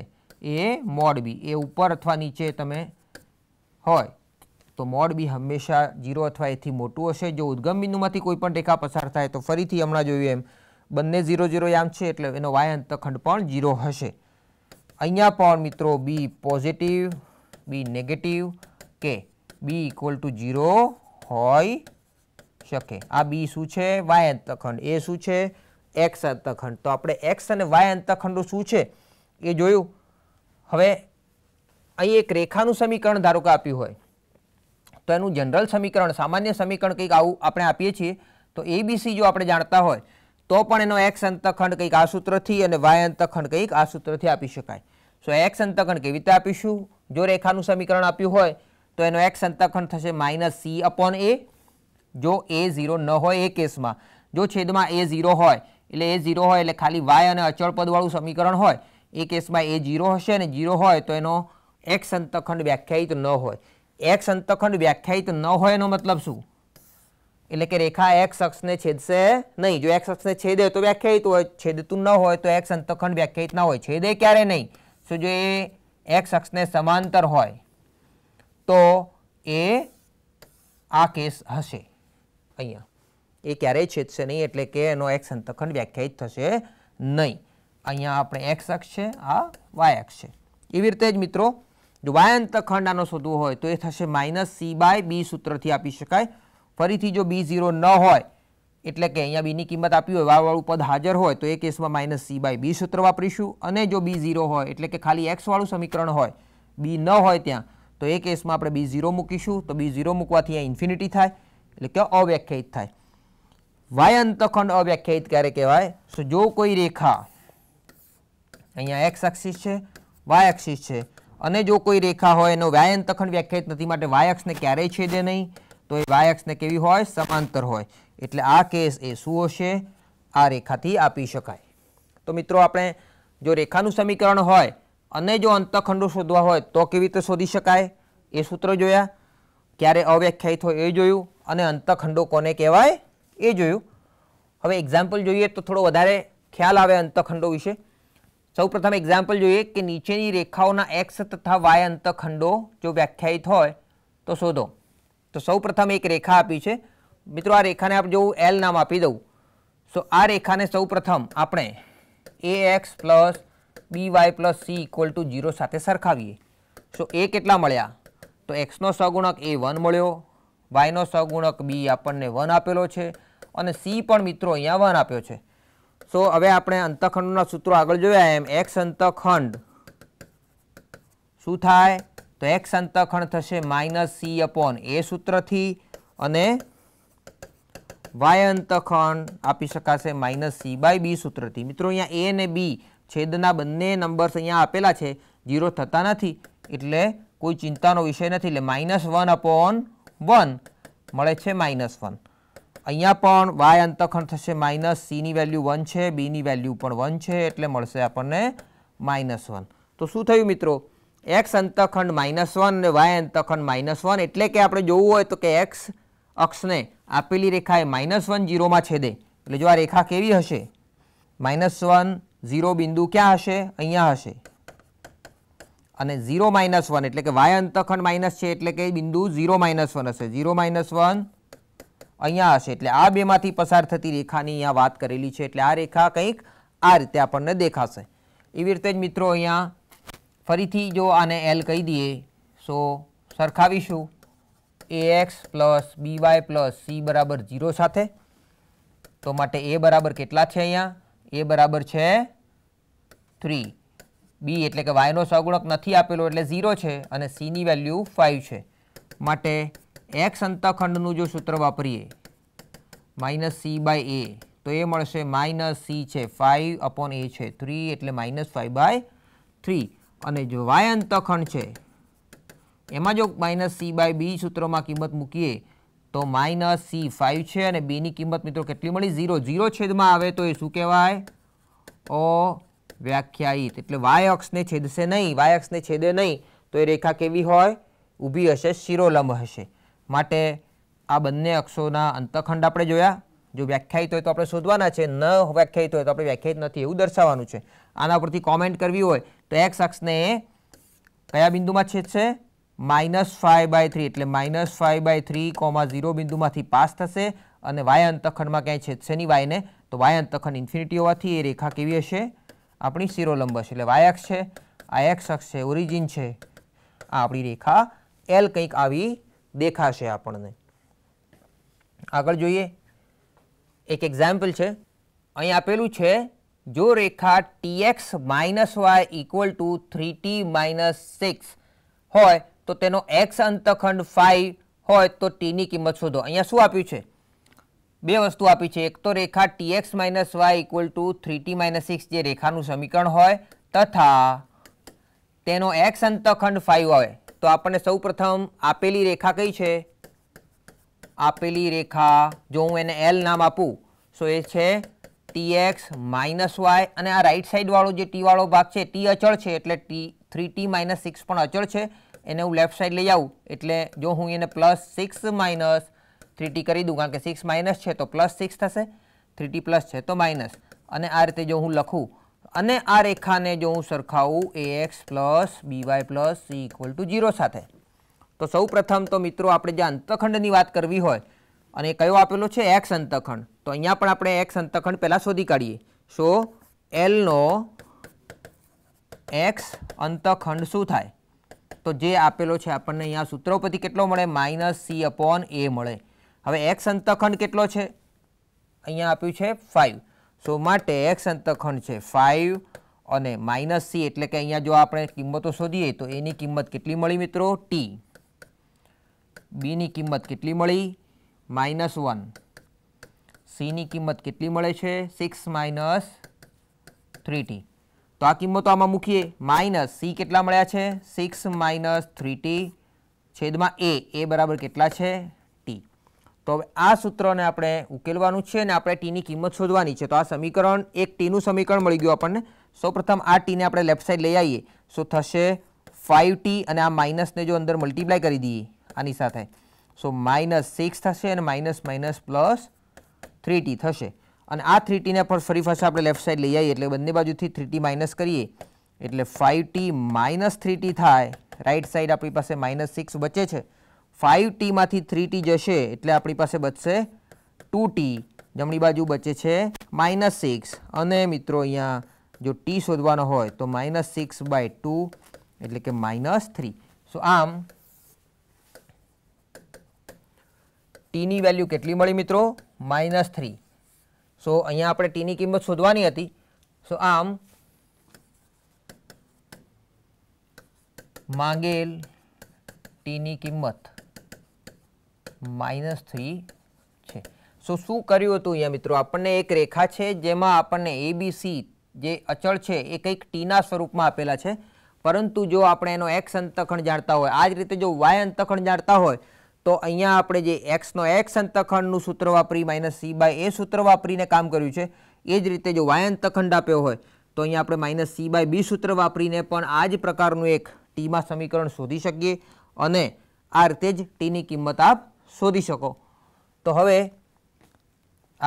એ મોડ બી એ ઉપર અથવા નીચે તમે હોય તો મોડ બી હંમેશા જીરો અથવા એથી મોટું હશે જો ઉદ્ગમ બિંદુમાંથી કોઈ પણ રેખા પસાર થાય તો ફરીથી હમણાં જોયું એમ બંને ઝીરો ઝીરો યામ છે એટલે એનો વાય અંતખંડ પણ ઝીરો હશે અહીંયા પણ મિત્રો બી પોઝિટિવ બી નેગેટિવ કે બી ઇક્વલ ટુ ઝીરો હોય શકે આ બી શું છે વાય અંતખંડ એ શું છે એક્સ અંતખંડ તો આપણે એક્સ અને વાય અંતખંડો શું છે એ જોયું હવે અહીં એક રેખાનું સમીકરણ ધારો કે આપ્યું હોય તો એનું જનરલ સમીકરણ સામાન્ય સમીકરણ કંઈક આવું આપણે આપીએ છીએ તો એબીસી જો આપણે જાણતા હોય તો પણ એનો એક્સ અંતખંડ કંઈક આ સૂત્રથી અને વાય અંતખંડ કંઈક આ સૂત્રથી આપી શકાય સો એક્સ અંતખંડ કેવી રીતે આપીશું જો રેખાનું સમીકરણ આપ્યું હોય તો એનો એક્સ અંતખંડ થશે માઇનસ સી અપોન એ જો એ ઝીરો ન હોય એ કેસમાં જો છેદમાં એ ઝીરો હોય એટલે એ ઝીરો હોય એટલે ખાલી વાય અને અચળ પદવાળું સમીકરણ હોય એ કેસમાં એ જીરો હશે અને જીરો હોય તો એનો એક્સ અંતખંડ વ્યાખ્યાયિત ન હોય એક્સ અંતખંડ વ્યાખ્યાયિત ન હોય એનો મતલબ શું એટલે કે રેખા એક્સ અક્ષને છેદશે નહીં જો એક્સ અક્ષને છેદે તો વ્યાખ્યાયિત હોય છેદતું ન હોય તો એક્સ અંતખંડ વ્યાખ્યાયિત ના હોય છેદે ક્યારે નહીં શું જો એ એક્સ અક્ષને સમાંતર હોય તો એ આ કેસ હશે અહીંયા એ ક્યારેય છેદશે નહીં એટલે કે એનો એક્સ અંતખંડ વ્યાખ્યાયિત થશે નહીં અહીંયા આપણે એક્સ અક્ષ છે આ વાય અક્ષ છે એવી રીતે જ મિત્રો જો વાય અંતખંડ આનો શોધવું હોય તો એ થશે માઇનસ સી બાય બી સૂત્રથી આપી શકાય ફરીથી જો બી ઝીરો ન હોય એટલે કે અહીંયા બીની કિંમત આપી હોય વાવાળું પદ હાજર હોય તો એ કેસમાં માઇનસ સી બાય બી સૂત્ર વાપરીશું અને જો બી ઝીરો હોય એટલે કે ખાલી એક્સવાળું સમીકરણ હોય બી ન હોય ત્યાં તો એ કેસમાં આપણે બી ઝીરો મૂકીશું તો બી ઝીરો મૂકવાથી અહીંયા ઇન્ફિનિટી થાય એટલે કે અવ્યાખ્યાયિત થાય વાય અંતખંડ અવ્યાખ્યાયિત ક્યારે કહેવાય સો જો કોઈ રેખા અહીંયા એક્સ અક્ષિસ છે વાય અક્ષિસ છે અને જો કોઈ રેખા હોય એનો વાય અંતખંડ વ્યાખ્યાયિત નથી માટે વાય અક્ષને ક્યારેય છેદે નહીં તો એ વાય અક્ષને કેવી હોય સમાંતર હોય એટલે આ કેસ એ શું હશે આ રેખાથી આપી શકાય તો મિત્રો આપણે જો રેખાનું સમીકરણ હોય અને જો અંતખંડો શોધવા હોય તો કેવી રીતે શોધી શકાય એ સૂત્ર જોયા ક્યારે અવ્યાખ્યાયિત હોય એ જોયું અને અંતખંડો કોને કહેવાય એ જોયું હવે એક્ઝામ્પલ જોઈએ તો થોડો વધારે ખ્યાલ આવે અંતખંડો વિશે સૌપ્રથમ એક્ઝામ્પલ જોઈએ કે નીચેની રેખાઓના એક્સ તથા વાય અંતખંડો જો વ્યાખ્યાયિત હોય તો શોધો તો સૌપ્રથમ એક રેખા આપી છે મિત્રો આ રેખાને આપણે જો એલ નામ આપી દઉં સો આ રેખાને સૌપ્રથમ આપણે એ x plus B Y plus c equal to zero સાથે સરખાવીએ સો એ કેટલા મળ્યા તો એક્સનો સગુણક એ વન મળ્યો વાયનો સગુણક બી આપણને વન આપેલો છે અને સી પણ મિત્રો અહીંયા વન આપ્યો છે સો હવે આપણે અંતખંડના સૂત્રો આગળ જોયા એમ એક્સ અંતખંડ શું થાય તો એક્સ અંતખંડ થશે માઇનસ સી અપોન એ સૂત્રથી અને વાય અંતખંડ આપી શકાશે માઇનસ સી બાય બી સૂત્રથી મિત્રો અહીંયા એ અને બી છેદના બંને નંબર્સ અહીંયા આપેલા છે જીરો થતા નથી એટલે કોઈ ચિંતાનો વિષય નથી એટલે માઇનસ વન અપોન વન મળે છે માઇનસ વન અહીંયા પણ વાય અંતખંડ થશે માઇનસ સીની વેલ્યુ વન છે બીની વેલ્યુ પણ વન છે એટલે મળશે આપણને માઇનસ વન તો શું થયું મિત્રો એક્સ અંતખંડ માઇનસ વન અને વાય અંતખંડ માઇનસ વન એટલે કે આપણે જોવું હોય તો કે એક્સ અક્ષને આપેલી રેખા એ માઇનસ વન જીરોમાં છેદે એટલે જો આ રેખા કેવી હશે માઇનસ વન ઝીરો બિંદુ ક્યાં હશે અહીંયા હશે અને ઝીરો માઇનસ વન એટલે કે વાય અંતખંડ માઇનસ છે એટલે કે બિંદુ ઝીરો માઇનસ વન હશે ઝીરો માઇનસ વન અહીંયા હશે એટલે આ બેમાંથી પસાર થતી રેખાની અહીંયા વાત કરેલી છે એટલે આ રેખા કંઈક આ રીતે આપણને દેખાશે એવી રીતે જ મિત્રો અહીંયા ફરીથી જો આને એલ કહી દઈએ સો સરખાવીશું a x plus B Y plus C બરાબર ઝીરો સાથે તો માટે એ બરાબર કેટલા છે અહીંયા એ બરાબર છે થ્રી બી એટલે કે વાયનો સગુણક નથી આપેલો એટલે ઝીરો છે અને સીની વેલ્યુ ફાઇવ છે માટે એક્સ અંતખંડનું જો સૂત્ર વાપરીએ માઇનસ સી બાય એ તો એ મળશે માઇનસ સી છે ફાઇવ અપોન એ છે થ્રી એટલે માઇનસ ફાઇવ બાય થ્રી અને જો વાય અંતખંડ છે એમાં જો માઇનસ સી બાય બી સૂત્રોમાં કિંમત મૂકીએ તો માઇનસ સી ફાઇવ છે અને બીની કિંમત મિત્રો કેટલી મળી ઝીરો ઝીરો છેદમાં આવે તો એ શું કહેવાય ઓ વ્યાખ્યાયિત એટલે વાય અક્ષને છેદશે નહીં વાય અક્ષને છેદે નહીં તો એ રેખા કેવી હોય ઊભી હશે શિરોલંબ હશે માટે આ બંને અક્ષોના અંતખંડ આપણે જોયા જો વ્યાખ્યાયિત હોય તો આપણે શોધવાના છે ન વ્યાખ્યાયિત હોય તો આપણે વ્યાખ્યાયિત નથી એવું દર્શાવવાનું છે આના પરથી કોમેન્ટ કરવી હોય તો એક્સ અક્ષને કયા બિંદુમાં છેદશે માઇનસ ફાઇવ બાય થ્રી એટલે minus five by three comma zero બિંદુમાંથી પાસ થશે અને વાય અંતખંડમાં ક્યાંય છેદશે નહીં વાયને તો વાય અંતખંડ ઇન્ફિનિટી હોવાથી એ રેખા કેવી હશે આપણી શિરોલંબ હશે એટલે વાય અક્ષ છે આ એક્સ અક્ષ છે ઓરિજિન છે આ આપણી રેખા એલ કંઈક આવી દેખાશે આપણને આગળ જોઈએ એક એક્ઝામ્પલ છે અહીં આપેલું છે જો રેખા t x minus y equal to three t minus six હોય તો તેનો એક્સ અંતખંડ ફાઈવ હોય તો ટીની કિંમત શોધો અહીંયા શું આપ્યું છે બે વસ્તુ આપી છે એક તો રેખા t x minus y equal to three t minus six જે રેખાનું સમીકરણ હોય તથા તેનો એક્સ અંતખંડ ફાઇવ હોય તો આપણને સૌપ્રથમ આપેલી રેખા કઈ છે આપેલી રેખા જો હું એને એલ નામ આપું સો એ છે ટી એક્સ માઇનસ વાય અને આ રાઈટ સાઈડવાળો જે ટીવાળો ભાગ છે ટી અચળ છે એટલે t three t minus six પણ અચળ છે એને હું લેફ્ટ સાઈડ લઈ આવું એટલે જો હું એને plus six minus three t કરી દઉં કારણ કે સિક્સ માઇનસ છે તો પ્લસ સિક્સ થશે થ્રી ટી પ્લસ છે તો માઇનસ અને આ રીતે જો હું લખું અને આ રેખાને જો હું સરખાવું a x plus બીવાય plus c equal to zero સાથે તો સૌ પ્રથમ તો મિત્રો આપણે જે અંતખંડની વાત કરવી હોય અને કયો આપેલો છે એક્સ અંતખંડ તો અહીંયા પણ આપણે એક્સ અંતખંડ પહેલાં શોધી કાઢીએ સો એલનો એક્સ અંતખંડ શું થાય તો જે આપેલો છે આપણને અહીંયા સૂત્રો પરથી કેટલો મળે માઇનસ સી અપોન એ મળે હવે એક્સ અંતખંડ કેટલો છે અહીંયા આપ્યું છે ફાઇવ સો માટે એક્સ અંતખંડ છે ફાઇવ અને માઇનસ સી એટલે કે અહીંયા જો આપણે કિંમતો શોધીએ તો એની કિંમત કેટલી મળી મિત્રો ટી બીની કિંમત કેટલી મળી માઇનસ વન સીની કિંમત કેટલી મળે છે સિક્સ માઇનસ થ્રી ટી તો આ કિંમતો આમાં મૂકીએ માઇનસ સી કેટલા મળ્યા છે સિક્સ માઇનસ થ્રી ટી છેદમાં એ એ બરાબર કેટલા છે તો હવે આ સૂત્રને આપણે ઉકેલવાનું છે અને આપણે ટીની કિંમત શોધવાની છે તો આ સમીકરણ એક ટીનું સમીકરણ મળી ગયું આપણને સૌપ્રથમ આ ટીને આપણે લેફ્ટ સાઈડ લઈ આવીએ સો થશે ફાઇવ ટી અને આ માઇનસને જો અંદર મલ્ટીપ્લાય કરી દઈએ આની સાથે સો માઇનસ સિક્સ થશે અને માઇનસ માઇનસ પ્લસ થ્રી થશે અને આ થ્રી ટીને પણ ફરી ફરશે આપણે લેફ્ટ સાઈડ લઈ આવીએ એટલે બંને બાજુથી થ્રી ટી માઇનસ કરીએ એટલે ફાઇવ ટી માઇનસ થ્રી થાય રાઈટ સાઈડ આપણી પાસે માઇનસ સિક્સ બચે છે ફાઇવ ટીમાંથી થ્રી ટી જશે એટલે આપણી પાસે બચશે ટુ ટી જમણી બાજુ બચે છે માઇનસ સિક્સ અને મિત્રો અહીંયા જો ટી શોધવાનો હોય તો માઇનસ સિક્સ બાય ટુ એટલે કે માઇનસ થ્રી સો આમ ટીની વેલ્યુ કેટલી મળી મિત્રો માઇનસ થ્રી સો અહીંયા આપણે ટીની કિંમત શોધવાની હતી સો આમ માંગેલ ટીની કિંમત માઇનસ થ્રી છે સો શું કર્યું હતું અહીંયા મિત્રો આપણને એક રેખા છે જેમાં આપણને એબીસી જે અચળ છે એ કંઈક ટીના સ્વરૂપમાં આપેલા છે પરંતુ જો આપણે એનો એક્સ અંતખંડ જાણતા હોય આ જ રીતે જો વાય અંતખંડ જાણતા હોય તો અહીંયા આપણે જે એક્સનો એક્સ અંતખંડનું સૂત્ર વાપરી માઇનસ સી બાય એ સૂત્ર વાપરીને કામ કર્યું છે એ જ રીતે જો વાય અંતખંડ આપ્યો હોય તો અહીંયા આપણે માઇનસ સી બાય બી સૂત્ર વાપરીને પણ આ જ પ્રકારનું એક ટીમાં સમીકરણ શોધી શકીએ અને આ રીતે જ ટીની કિંમત આપ શોધી શકો તો હવે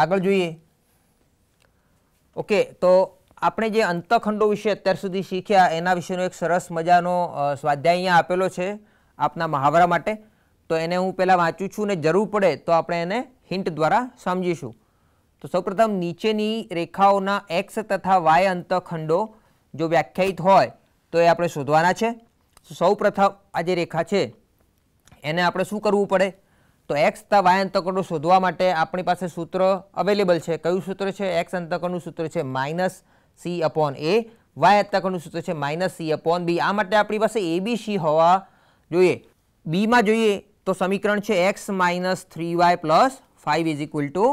આગળ જોઈએ ઓકે તો આપણે જે અંતખંડો વિશે અત્યાર સુધી શીખ્યા એના વિશેનો એક સરસ મજાનો સ્વાધ્યાય અહીંયા આપેલો છે આપના મહાવરા માટે તો એને હું પહેલાં વાંચું છું ને જરૂર પડે તો આપણે એને હિન્ટ દ્વારા સમજીશું તો સૌપ્રથમ નીચેની રેખાઓના એક્સ તથા વાય અંતખંડો જો વ્યાખ્યાયિત હોય તો એ આપણે શોધવાના છે સૌપ્રથમ આ જે રેખા છે એને આપણે શું કરવું પડે તો એક્સ તથા વાય અંતકણું શોધવા માટે આપણી પાસે સૂત્ર અવેલેબલ છે કયું સૂત્ર છે એક્સ અંતકણું સૂત્ર છે minus c upon a Y અંતકણું સૂત્ર છે માઇનસ સી અપોન બી આ માટે આપણી પાસે સી હોવા જોઈએ બીમાં જોઈએ તો સમીકરણ છે x minus three Y plus five is equal to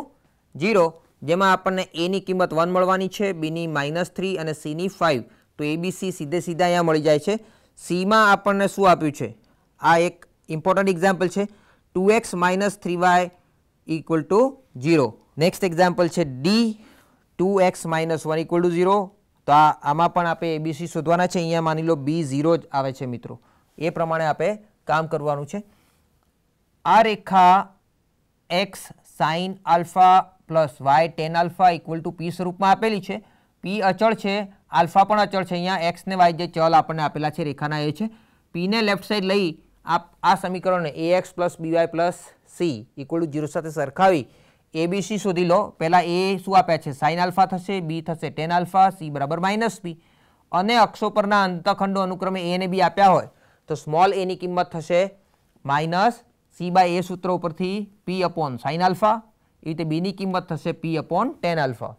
zero જેમાં આપણને એની કિંમત વન મળવાની છે બીની માઇનસ થ્રી અને સીની ફાઇવ તો એબીસી સીધે સીધા અહીંયા મળી જાય છે સીમાં આપણને શું આપ્યું છે આ એક ઇમ્પોર્ટન્ટ એક્ઝામ્પલ છે 2x minus 3y equal to 0. Next example છે d two x minus one equal to zero તો આમાં પણ આપણે એબીસી શોધવાના છે અહીંયા માની લો બી ઝીરો જ આવે છે મિત્રો એ પ્રમાણે આપણે કામ કરવાનું છે આ રેખા x sine alpha plus y tan alpha equal to p સ્વરૂપમાં આપેલી છે પી અચળ છે આલ્ફા પણ અચળ છે અહીંયા એક્સ ને વાય જે ચલ આપણને આપેલા છે રેખાના એ છે પીને લેફ્ટ સાઈડ લઈ આપ આ સમીકરણને a x plus બીવાય plus c equal to zero સાથે સરખાવી એબીસી શોધી લો પહેલાં એ શું આપ્યા છે સાઇન આલ્ફા થશે બી થશે ટેન આલ્ફા સી બરાબર માઇનસ બી અને અક્ષો પરના અંતખંડો અનુક્રમે એ ને બી આપ્યા હોય તો સ્મોલ એની કિંમત થશે માઇનસ સી બાય એ સૂત્ર ઉપરથી પી અપોન સાઇન આલ્ફા એ રીતે બીની કિંમત થશે પી અપોન ટેન આલ્ફા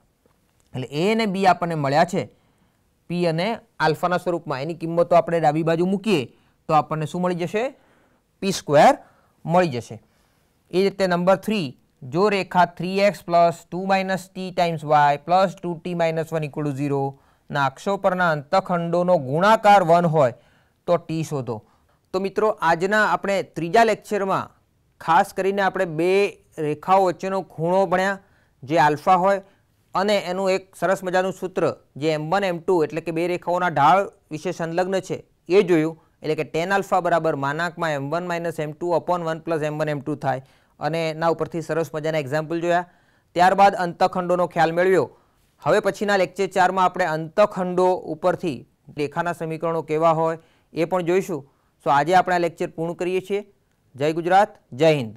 એટલે એ અને બી આપણને મળ્યા છે પી અને આલ્ફાના સ્વરૂપમાં એની કિંમતો આપણે ડાબી બાજુ મૂકીએ તો આપણને શું મળી જશે પી સ્ક્વેર મળી જશે એ રીતે નંબર થ્રી જો રેખા three x plus two minus t times y plus two t minus one equal to ઝીરોના અક્ષો પરના અંતખંડોનો ગુણાકાર વન હોય તો ટી શોધો તો મિત્રો આજના આપણે ત્રીજા લેક્ચરમાં ખાસ કરીને આપણે બે રેખાઓ વચ્ચેનો ખૂણો ભણ્યા જે આલ્ફા હોય અને એનું એક સરસ મજાનું સૂત્ર જે એમ વન એમ ટુ એટલે કે બે રેખાઓના ઢાળ વિશે સંલગ્ન છે એ જોયું એટલે કે ટેન આલ્ફા બરાબર માનાકમાં એમ વન માઇનસ એમ ટુ અપોન વન પ્લસ એમ વન એમ ટુ થાય અને એના ઉપરથી સરસ મજાના એક્ઝામ્પલ જોયા ત્યારબાદ અંતખંડોનો ખ્યાલ મેળવ્યો હવે પછીના લેક્ચર ચારમાં આપણે અંતખંડો ઉપરથી રેખાના સમીકરણો કેવા હોય એ પણ જોઈશું સો આજે આપણે આ લેક્ચર પૂર્ણ કરીએ છીએ જય ગુજરાત જય હિન્દ